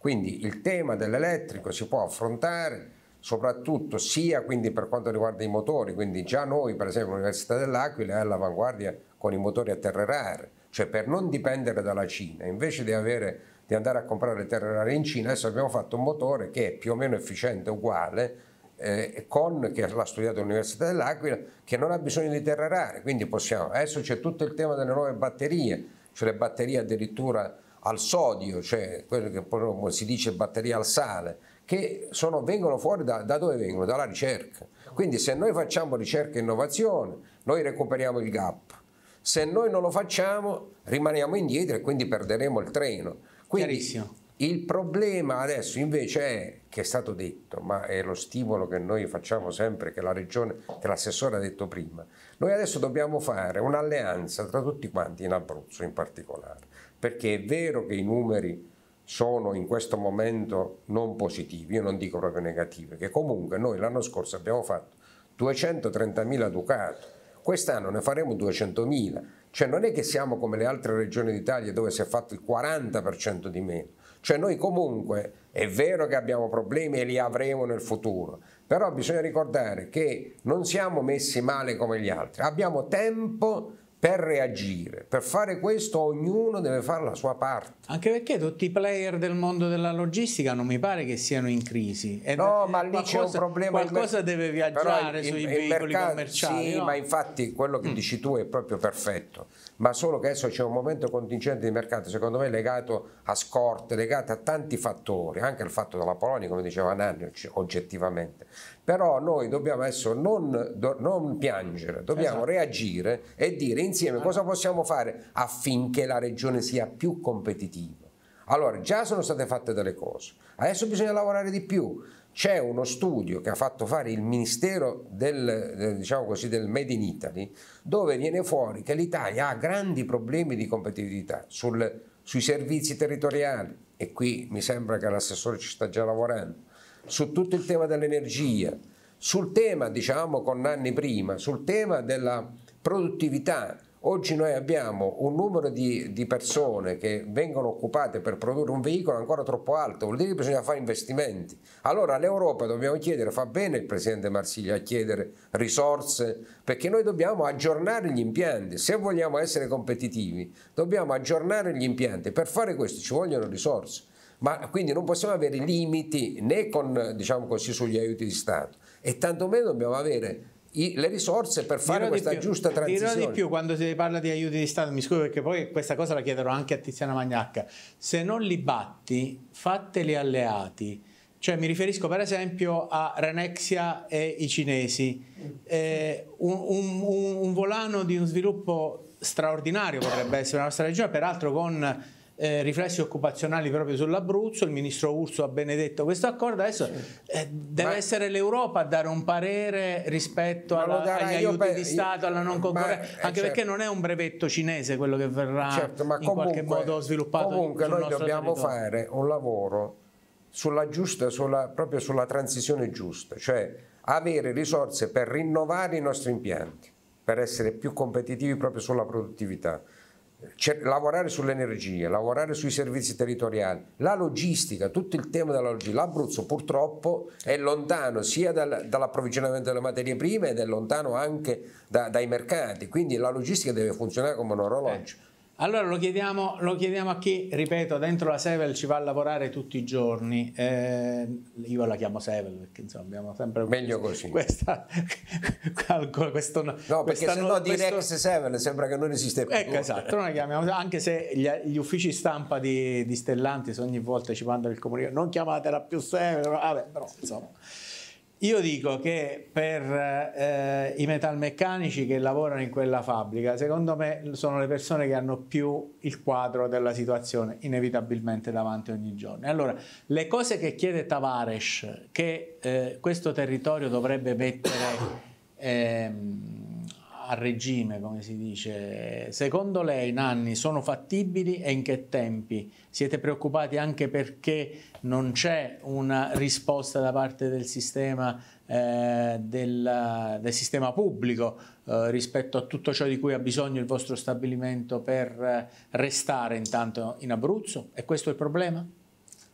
quindi il tema dell'elettrico si può affrontare soprattutto sia quindi per quanto riguarda i motori, quindi già noi per esempio l'Università dell'Aquila è all'avanguardia con i motori a terre rare, cioè per non dipendere dalla Cina, invece di, avere, di andare a comprare terre rare in Cina, adesso abbiamo fatto un motore che è più o meno efficiente, uguale, eh, con, che l'ha studiato l'Università dell'Aquila, che non ha bisogno di terre rare, quindi possiamo, adesso c'è tutto il tema delle nuove batterie, cioè le batterie addirittura al sodio, cioè quello che si dice batteria al sale, che sono, vengono fuori da, da, dove vengono? Dalla ricerca. Quindi se noi facciamo ricerca e innovazione, noi recuperiamo il gap. Se noi non lo facciamo, rimaniamo indietro e quindi perderemo il treno. Quindi il problema adesso invece è, che è stato detto, ma è lo stimolo che noi facciamo sempre, che la regione, che l'assessore ha detto prima, noi adesso dobbiamo fare un'alleanza tra tutti quanti in Abruzzo in particolare, perché è vero che i numeri sono in questo momento non positivi, io non dico proprio negativi, che comunque noi l'anno scorso abbiamo fatto 230.000 Ducato, quest'anno ne faremo 200.000, cioè non è che siamo come le altre regioni d'Italia dove si è fatto il 40% di meno, cioè noi comunque è vero che abbiamo problemi e li avremo nel futuro, però bisogna ricordare che non siamo messi male come gli altri, abbiamo tempo per reagire. Per fare questo ognuno deve fare la sua parte. Anche perché tutti i player del mondo della logistica non mi pare che siano in crisi. Ed no, ma lì c'è un problema. Qualcosa deve viaggiare il, sui il, veicoli il mercato, commerciali. Sì, no? ma infatti quello che mm. dici tu è proprio perfetto ma solo che adesso c'è un momento contingente di mercato, secondo me legato a scorte, legato a tanti fattori, anche al fatto della Polonia, come diceva Nanni, oggettivamente. Però noi dobbiamo adesso non, do, non piangere, dobbiamo esatto. reagire e dire insieme cosa possiamo fare affinché la regione sia più competitiva. Allora, già sono state fatte delle cose, adesso bisogna lavorare di più. C'è uno studio che ha fatto fare il Ministero del, eh, diciamo così, del Made in Italy, dove viene fuori che l'Italia ha grandi problemi di competitività sul, sui servizi territoriali, e qui mi sembra che l'assessore ci sta già lavorando, su tutto il tema dell'energia, sul tema, diciamo, con anni prima, sul tema della produttività, Oggi noi abbiamo un numero di, di, persone che vengono occupate per produrre un veicolo ancora troppo alto, vuol dire che bisogna fare investimenti. Allora all'Europa dobbiamo chiedere, fa bene il Presidente Marsiglia a chiedere risorse, perché noi dobbiamo aggiornare gli impianti, se vogliamo essere competitivi dobbiamo aggiornare gli impianti, per fare questo ci vogliono risorse, ma quindi non possiamo avere limiti né con, diciamo così, sugli aiuti di Stato e tantomeno dobbiamo avere i, le risorse per fare dirò questa più, giusta transizione. Dirò di più quando si parla di aiuti di Stato, mi scuso perché poi questa cosa la chiederò anche a Tiziana Magnacca, se non li batti fatteli alleati. Cioè mi riferisco per esempio a Renexia e i cinesi, eh, un, un, un, un volano di un sviluppo straordinario potrebbe essere la nostra regione, peraltro con eh, riflessi occupazionali proprio sull'Abruzzo, il ministro Urso ha benedetto questo accordo, adesso eh, deve ma, essere l'Europa a dare un parere rispetto alla, agli aiuti per, di Stato, alla non concorrenza, eh, anche certo. perché non è un brevetto cinese quello che verrà certo, in comunque, qualche modo sviluppato. Comunque noi dobbiamo territorio. fare un lavoro sulla giusta, sulla, proprio sulla transizione giusta, cioè avere risorse per rinnovare i nostri impianti, per essere più competitivi proprio sulla produttività cioè, lavorare sull'energia, lavorare sui servizi territoriali, la logistica, tutto il tema della logistica. L'Abruzzo purtroppo è lontano sia dal, dall'approvvigionamento delle materie prime ed è lontano anche da, dai mercati, quindi la logistica deve funzionare come un orologio. Eh allora lo chiediamo, lo chiediamo, a chi, ripeto, dentro la Sevel ci va a lavorare tutti i giorni. Eh, io la chiamo Sevel perché insomma abbiamo sempre Meglio così. questa questo No, perché se no di Sevel sembra che non esiste più. Ecco, esatto, non la chiamiamo, anche se gli, gli uffici stampa di, di Stellantis ogni volta ci mandano il comunicato, non chiamatela più Sevel, vabbè, però insomma. Io dico che per eh, i metalmeccanici che lavorano in quella fabbrica, secondo me sono le persone che hanno più il quadro della situazione inevitabilmente davanti ogni giorno. Allora, le cose che chiede Tavares, che eh, questo territorio dovrebbe mettere... Ehm, a regime, come si dice. Secondo lei, Nanni, sono fattibili e in che tempi? Siete preoccupati anche perché non c'è una risposta da parte del sistema, eh, del, del sistema pubblico eh, rispetto a tutto ciò di cui ha bisogno il vostro stabilimento per eh, restare intanto in Abruzzo? E questo è il problema?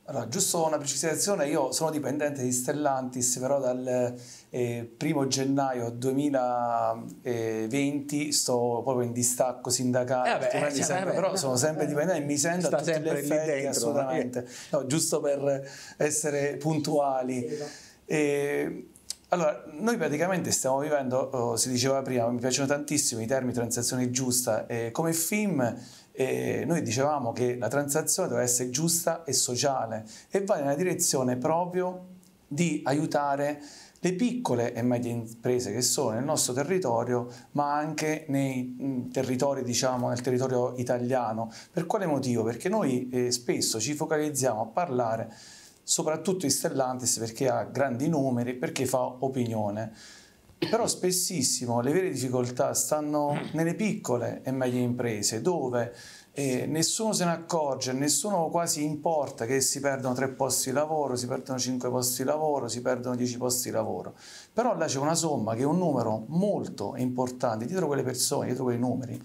Allora, giusto una precisazione, io sono dipendente di Stellantis, però dal eh, primo gennaio 2020 sto proprio in distacco sindacale, eh beh, cioè, sempre, beh, però beh, sono sempre eh, dipendente e mi sento a tutti gli effetti, dentro, eh. assolutamente. No, giusto per essere puntuali. E, allora, noi praticamente stiamo vivendo, oh, si diceva prima, mi piacciono tantissimo i termini transazione giusta, eh, come film eh, noi dicevamo che la transazione deve essere giusta e sociale e va nella direzione proprio di aiutare le piccole e medie imprese che sono nel nostro territorio, ma anche nei mm, territori, diciamo, nel territorio italiano. Per quale motivo? Perché noi eh, spesso ci focalizziamo a parlare soprattutto di Stellantis perché ha grandi numeri, perché fa opinione. Però spessissimo le vere difficoltà stanno mm. nelle piccole e medie imprese, dove eh, nessuno se ne accorge, nessuno quasi importa che si perdono tre posti di lavoro, si perdono cinque posti di lavoro, si perdono dieci posti di lavoro. Però là c'è una somma che è un numero molto importante, dietro quelle persone, dietro quei numeri,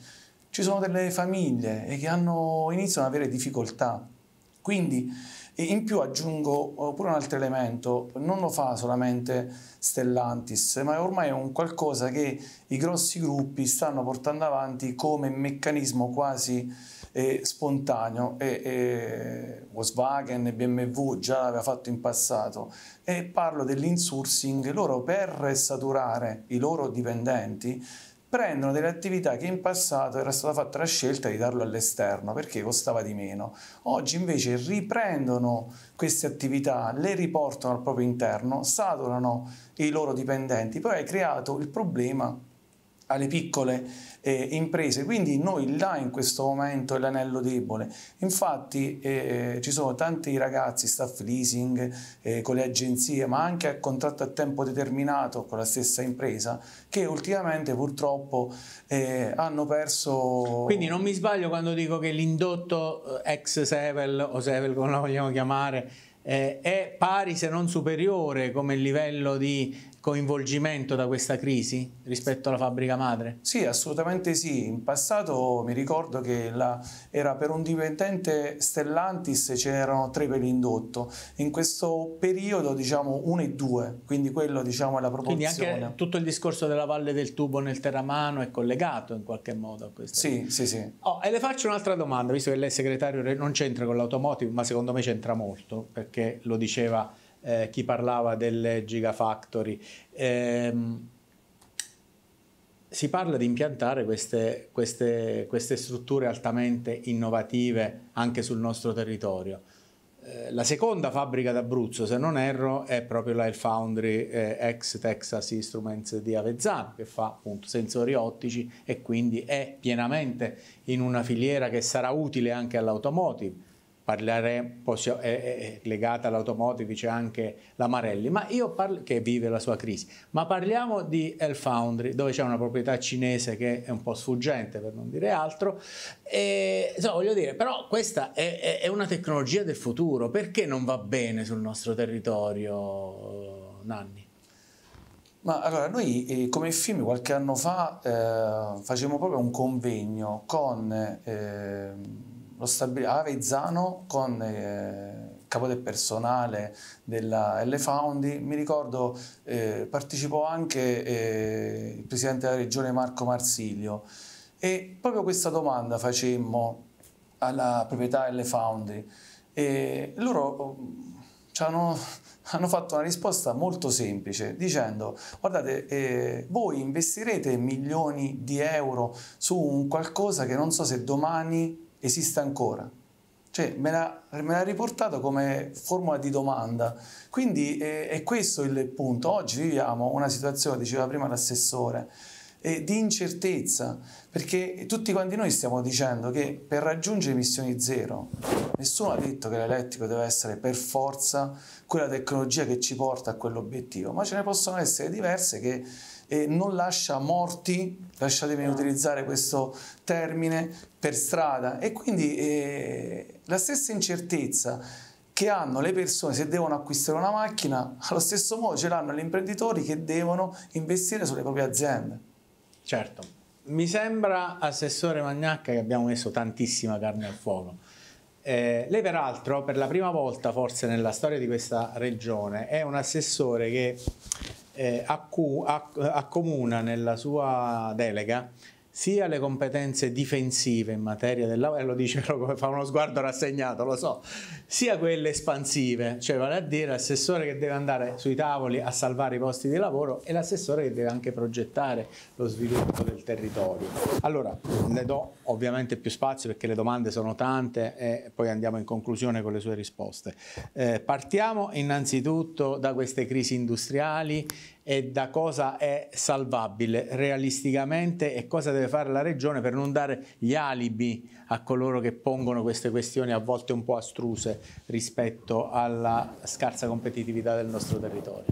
ci sono delle famiglie che hanno, iniziano ad avere difficoltà. Quindi e in più aggiungo eh, pure un altro elemento, non lo fa solamente Stellantis, ma è ormai un qualcosa che i grossi gruppi stanno portando avanti come meccanismo quasi eh, spontaneo. E, e Volkswagen e BMW già l'aveva fatto in passato. E parlo dell'insourcing, loro per saturare i loro dipendenti prendono delle attività che in passato era stata fatta la scelta di darlo all'esterno perché costava di meno. Oggi invece riprendono queste attività, le riportano al proprio interno, saturano i loro dipendenti, poi hai creato il problema alle piccole eh, imprese. Quindi noi là in questo momento è l'anello debole. Infatti eh, ci sono tanti ragazzi, staff leasing, eh, con le agenzie, ma anche a contratto a tempo determinato con la stessa impresa, che ultimamente purtroppo eh, hanno perso... Quindi non mi sbaglio quando dico che l'indotto eh, ex Sevel o Sevel come lo vogliamo chiamare eh, è pari se non superiore come livello di coinvolgimento da questa crisi rispetto alla fabbrica madre? Sì, assolutamente sì. In passato mi ricordo che la, era per un dipendente Stellantis c'erano tre per l'indotto. In questo periodo diciamo uno e due, quindi quello diciamo è la proporzione. Quindi anche tutto il discorso della Valle del Tubo nel Terramano è collegato in qualche modo a questo. Sì, sì, sì. Oh, e le faccio un'altra domanda, visto che lei è segretario, non c'entra con l'automotive, ma secondo me c'entra molto, perché lo diceva eh, chi parlava delle gigafactory. Eh, si parla di impiantare queste, queste, queste, strutture altamente innovative anche sul nostro territorio. Eh, la seconda fabbrica d'Abruzzo, se non erro, è proprio la Foundry eh, ex Texas Instruments di Avezzano, che fa appunto sensori ottici e quindi è pienamente in una filiera che sarà utile anche all'automotive parlare, possiamo, è, è, legata all'automotive, c'è anche la Marelli, ma io parlo, che vive la sua crisi, ma parliamo di El Foundry, dove c'è una proprietà cinese che è un po' sfuggente, per non dire altro, e, so, voglio dire, però questa è, è una tecnologia del futuro, perché non va bene sul nostro territorio, Nanni? Ma allora, noi eh, come film qualche anno fa eh, facevamo proprio un convegno con eh, lo Avezzano con eh, capo del personale della L Fondi, mi ricordo eh, partecipò anche eh, il presidente della regione Marco Marsilio e proprio questa domanda facemmo alla proprietà L Foundry e loro mm, ci hanno, hanno, fatto una risposta molto semplice dicendo guardate eh, voi investirete milioni di euro su un qualcosa che non so se domani esiste ancora. Cioè, me l'ha, riportato come formula di domanda. Quindi eh, è questo il punto. Oggi viviamo una situazione, diceva prima l'assessore, eh, di incertezza, perché tutti quanti noi stiamo dicendo che per raggiungere emissioni zero, nessuno ha detto che l'elettrico deve essere per forza quella tecnologia che ci porta a quell'obiettivo, ma ce ne possono essere diverse che eh, non lascia morti, lasciatemi utilizzare questo termine, per strada e quindi eh, la stessa incertezza che hanno le persone se devono acquistare una macchina, allo stesso modo ce l'hanno gli imprenditori che devono investire sulle proprie aziende. Certo. Mi sembra, Assessore Magnacca, che abbiamo messo tantissima carne al fuoco. Eh, lei peraltro, per la prima volta forse nella storia di questa regione, è un assessore che eh, accomuna nella sua delega sia le competenze difensive in materia del lavoro, e lo dice come fa uno sguardo rassegnato, lo so, sia quelle espansive, cioè vale a dire l'assessore che deve andare sui tavoli a salvare i posti di lavoro e l'assessore che deve anche progettare lo sviluppo del territorio. Allora, le do ovviamente più spazio perché le domande sono tante e poi andiamo in conclusione con le sue risposte. Eh, partiamo innanzitutto da queste crisi industriali e da cosa è salvabile realisticamente e cosa deve fare la Regione per non dare gli alibi a coloro che pongono queste questioni a volte un po' astruse rispetto alla scarsa competitività del nostro territorio?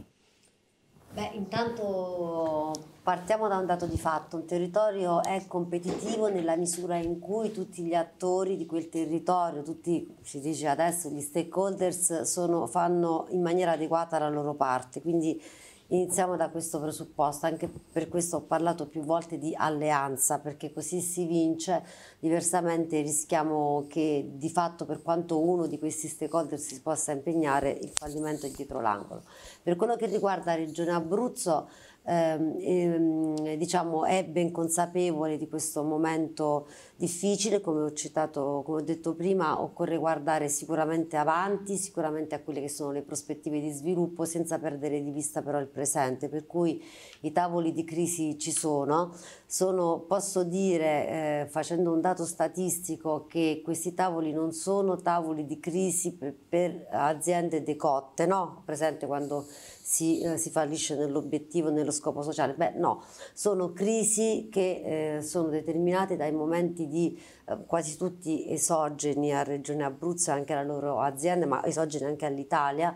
Beh, intanto partiamo da un dato di fatto, un territorio è competitivo nella misura in cui tutti gli attori di quel territorio, tutti, si dice adesso, gli stakeholders sono, fanno in maniera adeguata la loro parte, quindi Iniziamo da questo presupposto, anche per questo ho parlato più volte di alleanza, perché così si vince, diversamente rischiamo che di fatto per quanto uno di questi stakeholder si possa impegnare, il fallimento è dietro l'angolo. Per quello che riguarda la Regione Abruzzo, ehm, ehm, diciamo, è ben consapevole di questo momento difficile, come ho citato, come ho detto prima, occorre guardare sicuramente avanti, sicuramente a quelle che sono le prospettive di sviluppo, senza perdere di vista però il presente, per cui i tavoli di crisi ci sono, sono posso dire, eh, facendo un dato statistico, che questi tavoli non sono tavoli di crisi per, per aziende decotte, no? presente quando si, eh, si fallisce nell'obiettivo, nello scopo sociale. Beh no, sono crisi che eh, sono determinate dai momenti di eh, quasi tutti esogeni a Regione Abruzzo e anche alla loro azienda, ma esogeni anche all'Italia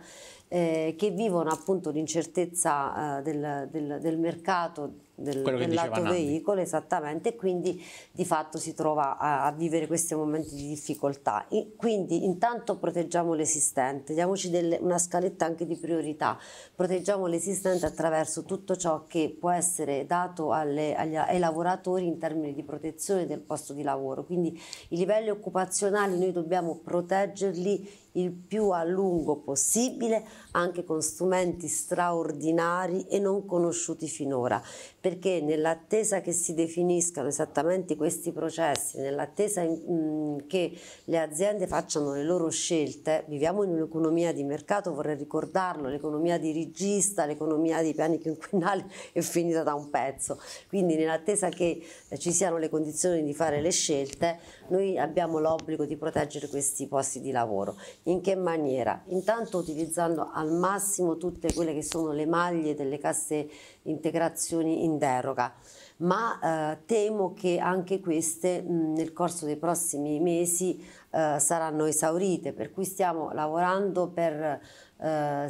eh, che vivono appunto l'incertezza eh, del, del, del, mercato del, dell'autoveicolo esattamente e quindi di fatto si trova a, a vivere questi momenti di difficoltà. I, quindi intanto proteggiamo l'esistente, diamoci delle, una scaletta anche di priorità, proteggiamo l'esistente attraverso tutto ciò che può essere dato alle, agli, ai lavoratori in termini di protezione del posto di lavoro, quindi i livelli occupazionali noi dobbiamo proteggerli il più a lungo possibile, anche con strumenti straordinari e non conosciuti finora, perché nell'attesa che si definiscano esattamente questi processi, nell'attesa mm, che le aziende facciano le loro scelte, viviamo in un'economia di mercato, vorrei ricordarlo, l'economia dirigista, l'economia dei piani quinquennali è finita da un pezzo, quindi nell'attesa che eh, ci siano le condizioni di fare le scelte, noi abbiamo l'obbligo di proteggere questi posti di lavoro. In che maniera? Intanto utilizzando al massimo tutte quelle che sono le maglie delle casse integrazioni in deroga, ma eh, temo che anche queste mh, nel corso dei prossimi mesi eh, saranno esaurite, per cui stiamo lavorando per eh,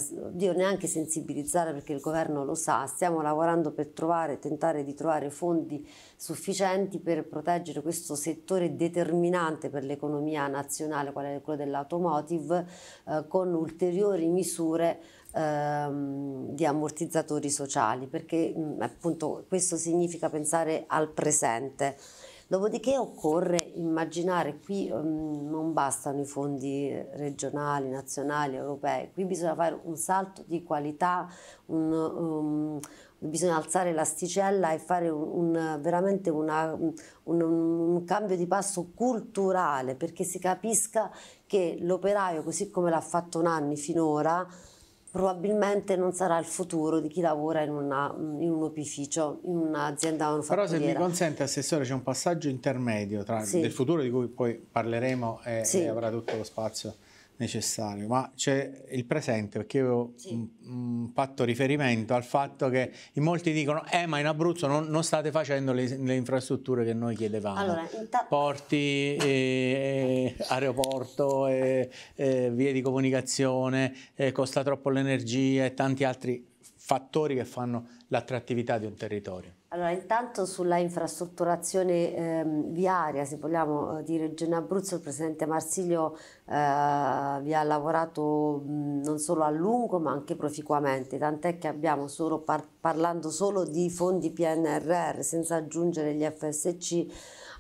neanche sensibilizzare perché il governo lo sa, stiamo lavorando per trovare, tentare di trovare fondi sufficienti per proteggere questo settore determinante per l'economia nazionale, qual è quello dell'automotive, eh, con ulteriori misure ehm, di ammortizzatori sociali, perché mh, mm, appunto questo significa pensare al presente. Dopodiché occorre immaginare, qui um, non bastano i fondi regionali, nazionali, europei, qui bisogna fare un salto di qualità, un, um, bisogna alzare l'asticella e fare un, un, veramente una, un cambio di passo culturale perché si capisca che l'operaio, così come l'ha fatto Nanni finora, probabilmente non sarà il futuro di chi lavora in, una, in un opificio, in un'azienda manufatturiera. Però se mi consente Assessore c'è un passaggio intermedio tra sì. del futuro di cui poi parleremo e, sì. e avrà tutto lo spazio necessario, ma c'è il presente, perché io sì. fatto riferimento al fatto che in molti dicono eh ma in Abruzzo non, non state facendo le, le, infrastrutture che noi chiedevamo, allora, porti, eh, eh, aeroporto, eh, eh, vie di comunicazione, eh, costa troppo l'energia e tanti altri fattori che fanno l'attrattività di un territorio. Allora, intanto sulla infrastrutturazione ehm, viaria, se vogliamo eh, di Regione Abruzzo, il Presidente Marsiglio eh, vi ha lavorato mh, non solo a lungo ma anche proficuamente, tant'è che abbiamo solo par parlando solo di fondi PNRR senza aggiungere gli FSC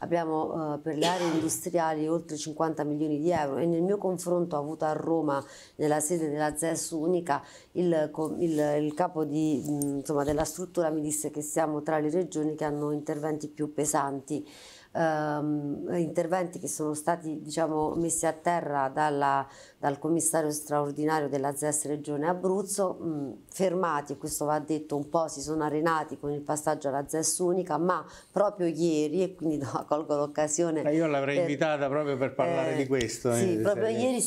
abbiamo eh, per le aree industriali oltre 50 milioni di euro e nel mio confronto avuto a Roma nella sede della ZES unica il, il, il capo di, insomma, della struttura mi disse che siamo tra le regioni che hanno interventi più pesanti ehm, interventi che sono stati diciamo, messi a terra dalla, dal commissario straordinario della ZES Regione Abruzzo, mh, mm, fermati, e questo va detto un po', si sono arenati con il passaggio alla ZES unica, ma proprio ieri, e quindi no, colgo l'occasione... io l'avrei per, invitata proprio per parlare eh, di questo. Eh, sì, eh, proprio ieri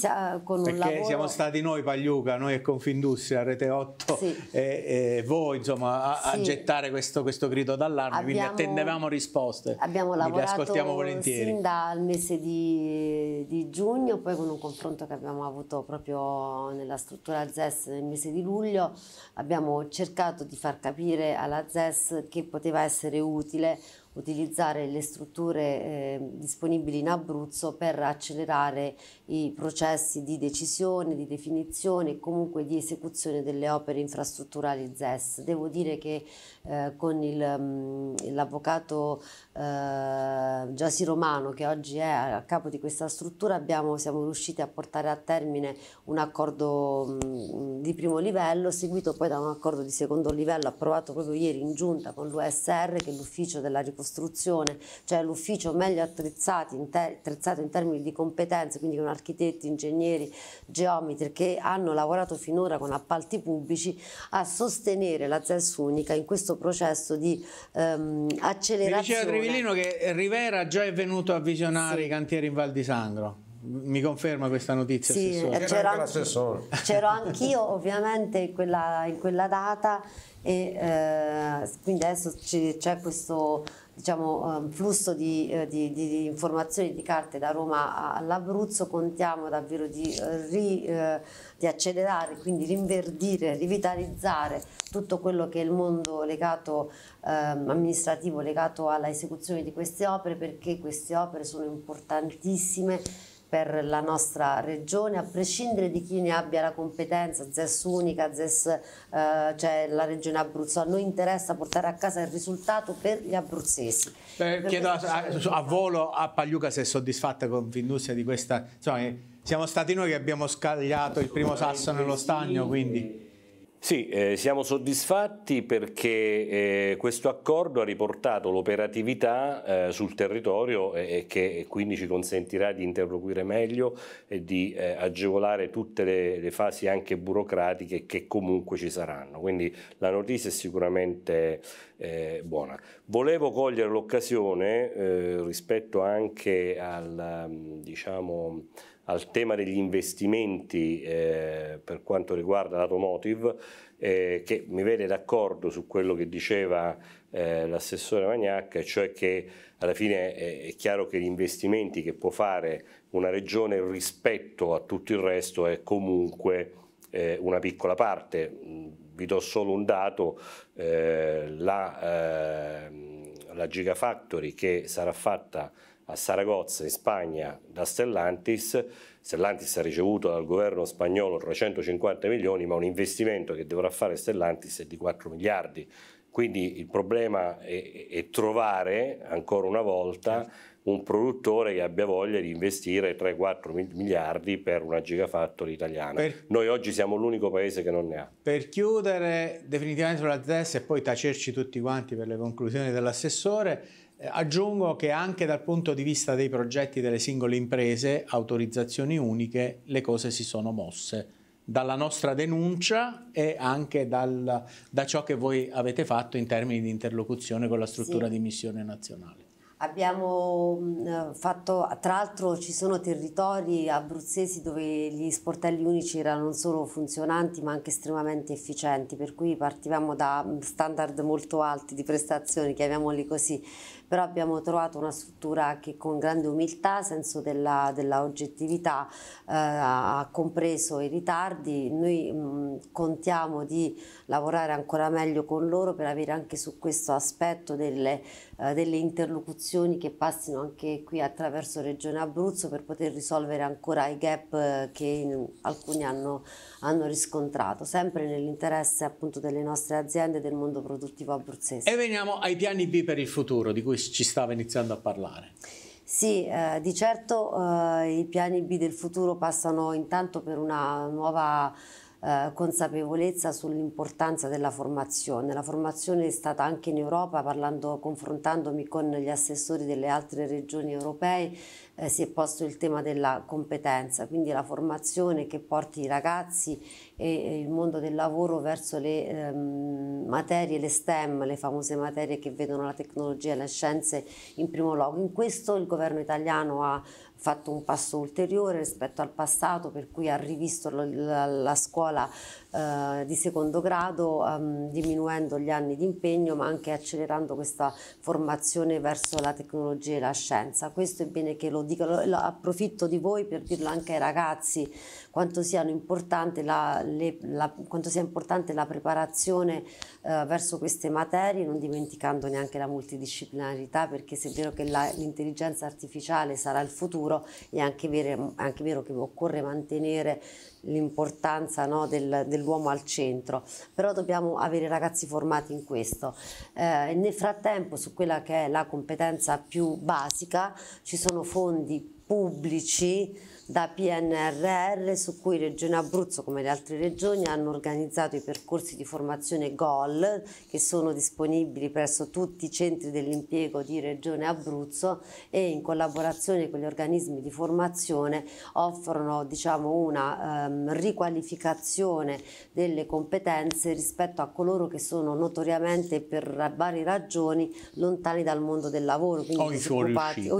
con un lavoro... siamo stati noi Pagliuca, noi e Confindustria, Rete 8, sì. e, e, voi insomma a, sì. a gettare questo, questo grido d'allarme, quindi attendevamo risposte. Abbiamo lavorato ascoltiamo volentieri. Sin dal mese di, di, giugno, poi con un confronto che abbiamo avuto proprio nella struttura ZES nel mese di luglio, abbiamo cercato di far capire alla ZES che poteva essere utile utilizzare le strutture eh, disponibili in Abruzzo per accelerare i processi di decisione, di definizione e comunque di esecuzione delle opere infrastrutturali ZES. Devo dire che eh, con mm, l'avvocato eh, Giasi Romano che oggi è a capo di questa struttura abbiamo, siamo riusciti a portare a termine un accordo mh, mm, di primo livello seguito poi da un accordo di secondo livello approvato proprio ieri in giunta con l'USR che è l'ufficio della ricostruzione costruzione, cioè l'ufficio meglio attrezzato in, attrezzato in termini di competenze, quindi con architetti, ingegneri, geometri che hanno lavorato finora con appalti pubblici a sostenere la ZES unica in questo processo di ehm, accelerazione. Mi diceva Trivillino che Rivera già è venuto a visionare sì. i cantieri in Val di Sangro. Mi conferma questa notizia? Sì, eh, c'ero anch'io ovviamente in quella, in quella data e eh, quindi adesso c'è questo diciamo, ehm, flusso eh, di, di, di, informazioni, di carte da Roma all'Abruzzo, contiamo davvero di, eh, ri, eh, di accelerare, quindi rinverdire, rivitalizzare tutto quello che è il mondo legato, eh, amministrativo legato alla esecuzione di queste opere perché queste opere sono importantissime per la nostra regione, a prescindere di chi ne abbia la competenza, ZES unica, ZES, eh, cioè la regione Abruzzo, a noi interessa portare a casa il risultato per gli abruzzesi. Eh, per chiedo a, a, volo a Pagliuca se è soddisfatta con Findustria di questa... Insomma, eh, siamo stati noi che abbiamo scagliato il primo sasso nello stagno, quindi... Sì, eh, siamo soddisfatti perché eh, questo accordo ha riportato l'operatività eh, sul territorio e, che quindi ci consentirà di interloquire meglio e di eh, agevolare tutte le, le, fasi anche burocratiche che comunque ci saranno. Quindi la notizia è sicuramente eh, buona. Volevo cogliere l'occasione eh, rispetto anche al diciamo al tema degli investimenti eh, per quanto riguarda l'automotive, eh, che mi vede d'accordo su quello che diceva eh, l'assessore Magnac, cioè che alla fine eh, è, chiaro che gli investimenti che può fare una regione rispetto a tutto il resto è comunque eh, una piccola parte. Mm, vi do solo un dato, eh, la, ehm, la Gigafactory che sarà fatta a Saragozza in Spagna da Stellantis. Stellantis ha ricevuto dal governo spagnolo 350 milioni, ma un investimento che dovrà fare Stellantis è di 4 miliardi. Quindi il problema è, è trovare, ancora una volta, certo. un produttore che abbia voglia di investire 3-4 miliardi per una gigafactory italiana. Per... Noi oggi siamo l'unico paese che non ne ha. Per chiudere definitivamente sulla ZES e poi tacerci tutti quanti per le conclusioni dell'assessore, eh, aggiungo che anche dal punto di vista dei progetti delle singole imprese, autorizzazioni uniche, le cose si sono mosse dalla nostra denuncia e anche dal, da ciò che voi avete fatto in termini di interlocuzione con la struttura sì. di missione nazionale. Abbiamo fatto, tra l'altro ci sono territori abruzzesi dove gli sportelli unici erano non solo funzionanti ma anche estremamente efficienti, per cui partivamo da standard molto alti di prestazioni, chiamiamoli così, però abbiamo trovato una struttura che con grande umiltà, senso della, della oggettività, eh, ha compreso i ritardi. Noi mh, mm, contiamo di lavorare ancora meglio con loro per avere anche su questo aspetto delle, eh, delle interlocuzioni che passino anche qui attraverso Regione Abruzzo per poter risolvere ancora i gap eh, che in, alcuni hanno hanno riscontrato, sempre nell'interesse appunto delle nostre aziende e del mondo produttivo abruzzese. E veniamo ai piani B per il futuro di cui ci stava iniziando a parlare. Sì, eh, di certo eh, i piani B del futuro passano intanto per una nuova eh, consapevolezza sull'importanza della formazione. La formazione è stata anche in Europa, parlando, confrontandomi con gli assessori delle altre regioni europee, eh, si è posto il tema della competenza, quindi la formazione che porti i ragazzi e il mondo del lavoro verso le ehm, materie, le STEM, le famose materie che vedono la tecnologia e le scienze in primo luogo. In questo il governo italiano ha fatto un passo ulteriore rispetto al passato per cui ha rivisto la, la, la scuola eh, di secondo grado, ehm, diminuendo gli anni di impegno ma anche accelerando questa formazione verso la tecnologia e la scienza. Questo è bene che lo dica, lo, lo, approfitto di voi per dirlo anche ai ragazzi quanto, la, le, la, quanto sia importante la preparazione eh, verso queste materie, non dimenticando neanche la multidisciplinarità perché se è vero che l'intelligenza artificiale sarà il futuro è anche vero, anche vero che occorre mantenere l'importanza no, del, dell'uomo al centro, però dobbiamo avere i ragazzi formati in questo. Eh, nel frattempo su quella che è la competenza più basica ci sono fondi pubblici da PNRR su cui Regione Abruzzo come le altre regioni hanno organizzato i percorsi di formazione GOL che sono disponibili presso tutti i centri dell'impiego di Regione Abruzzo e in collaborazione con gli organismi di formazione offrono diciamo, una ehm, riqualificazione delle competenze rispetto a coloro che sono notoriamente per varie ragioni lontani dal mondo del lavoro, quindi o i fuori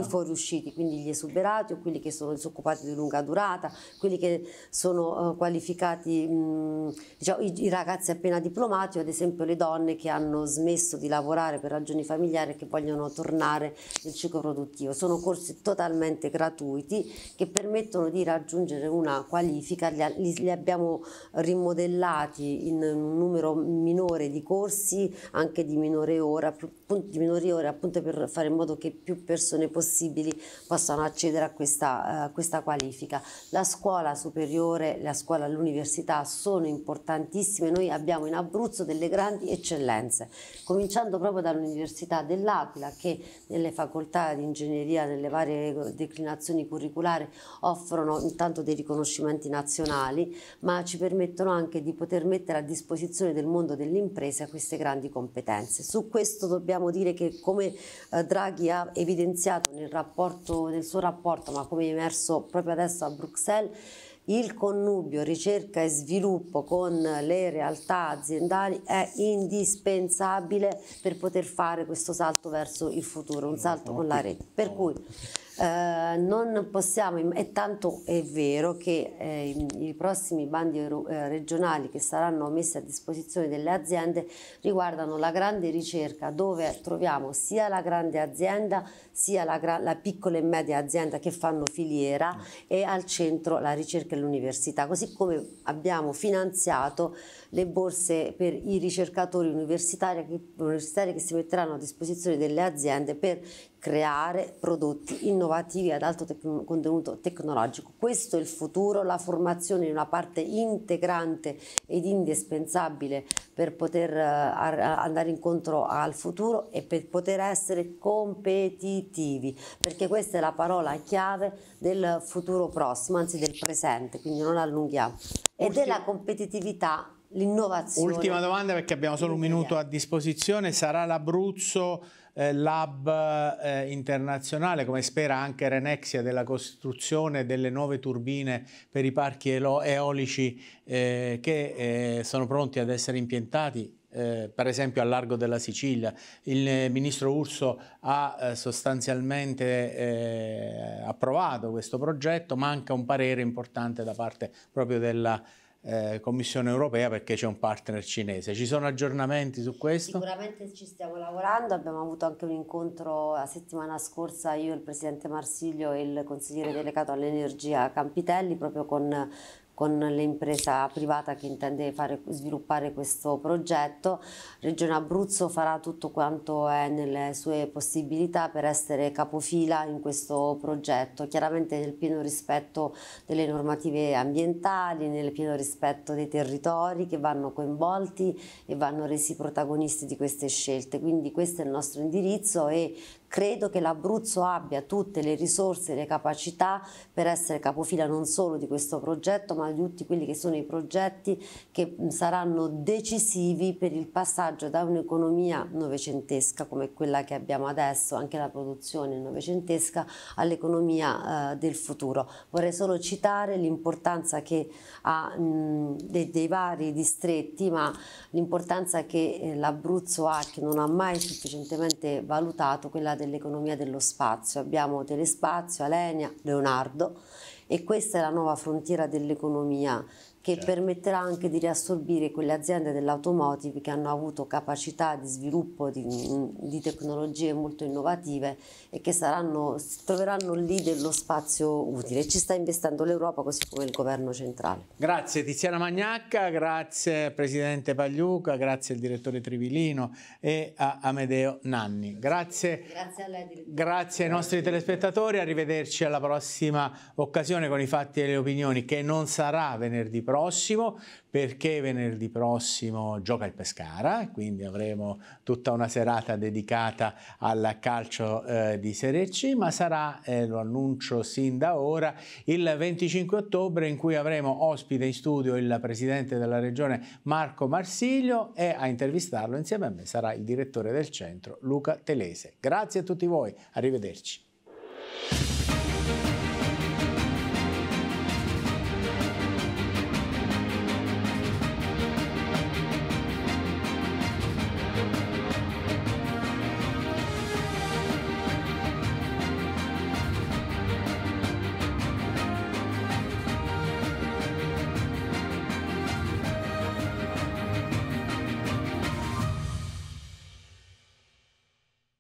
fuoriusciti, quindi gli esuberati disoccupati o quelli che sono disoccupati di lunga durata, quelli che sono uh, qualificati, mh, mm, diciamo, i, i, ragazzi appena diplomati o ad esempio le donne che hanno smesso di lavorare per ragioni familiari e che vogliono tornare nel ciclo produttivo. Sono corsi totalmente gratuiti che permettono di raggiungere una qualifica, li, li abbiamo rimodellati in un numero minore di corsi, anche di minore ora, più di minori ore appunto per fare in modo che più persone possibili possano accedere a questa, uh, questa qualifica. La scuola superiore, la scuola all'università sono importantissime, noi abbiamo in Abruzzo delle grandi eccellenze, cominciando proprio dall'Università dell'Aquila che nelle facoltà di ingegneria, nelle varie declinazioni curriculari offrono intanto dei riconoscimenti nazionali, ma ci permettono anche di poter mettere a disposizione del mondo dell'impresa queste grandi competenze. Su questo dobbiamo possiamo dire che come eh, Draghi ha evidenziato nel, rapporto, nel suo rapporto, ma come è emerso proprio adesso a Bruxelles, il connubio ricerca e sviluppo con le realtà aziendali è indispensabile per poter fare questo salto verso il futuro, un salto con la rete. Per cui eh, non possiamo, e tanto è vero che eh, i prossimi bandi eh, regionali che saranno messi a disposizione delle aziende riguardano la grande ricerca dove troviamo sia la grande azienda sia la, la piccola e media azienda che fanno filiera e al centro la ricerca e l'università, così come abbiamo finanziato le borse per i ricercatori universitari che, universitari che si metteranno a disposizione delle aziende per creare prodotti innovativi ad alto tec contenuto tecnologico. Questo è il futuro, la formazione è una parte integrante ed indispensabile per poter eh, andare incontro al futuro e per poter essere competitivi, perché questa è la parola chiave del futuro prossimo, anzi del presente, quindi non allunghiamo. E della competitività l'innovazione. Ultima domanda perché abbiamo solo un minuto a disposizione, sarà l'Abruzzo eh, l'hub eh, internazionale come spera anche Renexia della costruzione delle nuove turbine per i parchi eolici eh, che eh, sono pronti ad essere impiantati eh, per esempio a largo della Sicilia. Il eh, ministro Urso ha eh, sostanzialmente eh, approvato questo progetto, manca un parere importante da parte proprio della eh, Commissione europea perché c'è un partner cinese. Ci sono aggiornamenti su questo? Sicuramente ci stiamo lavorando, abbiamo avuto anche un incontro la settimana scorsa io, il Presidente Marsiglio e il Consigliere delegato all'Energia Campitelli proprio con con l'impresa privata che intende fare, sviluppare questo progetto. Regione Abruzzo farà tutto quanto è nelle sue possibilità per essere capofila in questo progetto, chiaramente nel pieno rispetto delle normative ambientali, nel pieno rispetto dei territori che vanno coinvolti e vanno resi protagonisti di queste scelte. Quindi questo è il nostro indirizzo e Credo che l'Abruzzo abbia tutte le risorse e le capacità per essere capofila non solo di questo progetto ma di tutti quelli che sono i progetti che saranno decisivi per il passaggio da un'economia novecentesca come quella che abbiamo adesso, anche la produzione novecentesca, all'economia eh, del futuro. Vorrei solo citare l'importanza che ha mh, dei, dei, vari distretti ma l'importanza che eh, l'Abruzzo ha, che non ha mai sufficientemente valutato, quella del dell'economia dello spazio. Abbiamo Telespazio, Alenia, Leonardo e questa è la nuova frontiera dell'economia che certo. permetterà anche di riassorbire quelle aziende dell'automotive che hanno avuto capacità di sviluppo di, di tecnologie molto innovative e che saranno, troveranno lì dello spazio utile. Ci sta investendo l'Europa così come il governo centrale. Grazie Tiziana Magnacca, grazie Presidente Pagliuca, grazie al direttore Trivilino e a Amedeo Nanni. Grazie, grazie, lei, grazie ai nostri telespettatori, arrivederci alla prossima occasione con i fatti e le opinioni che non sarà venerdì prossimo prossimo perché venerdì prossimo gioca il Pescara, quindi avremo tutta una serata dedicata al calcio eh, di Serie C, ma sarà, eh, lo annuncio sin da ora, il 25 ottobre in cui avremo ospite in studio il Presidente della Regione Marco Marsiglio e a intervistarlo insieme a me sarà il Direttore del Centro Luca Telese. Grazie a tutti voi, arrivederci.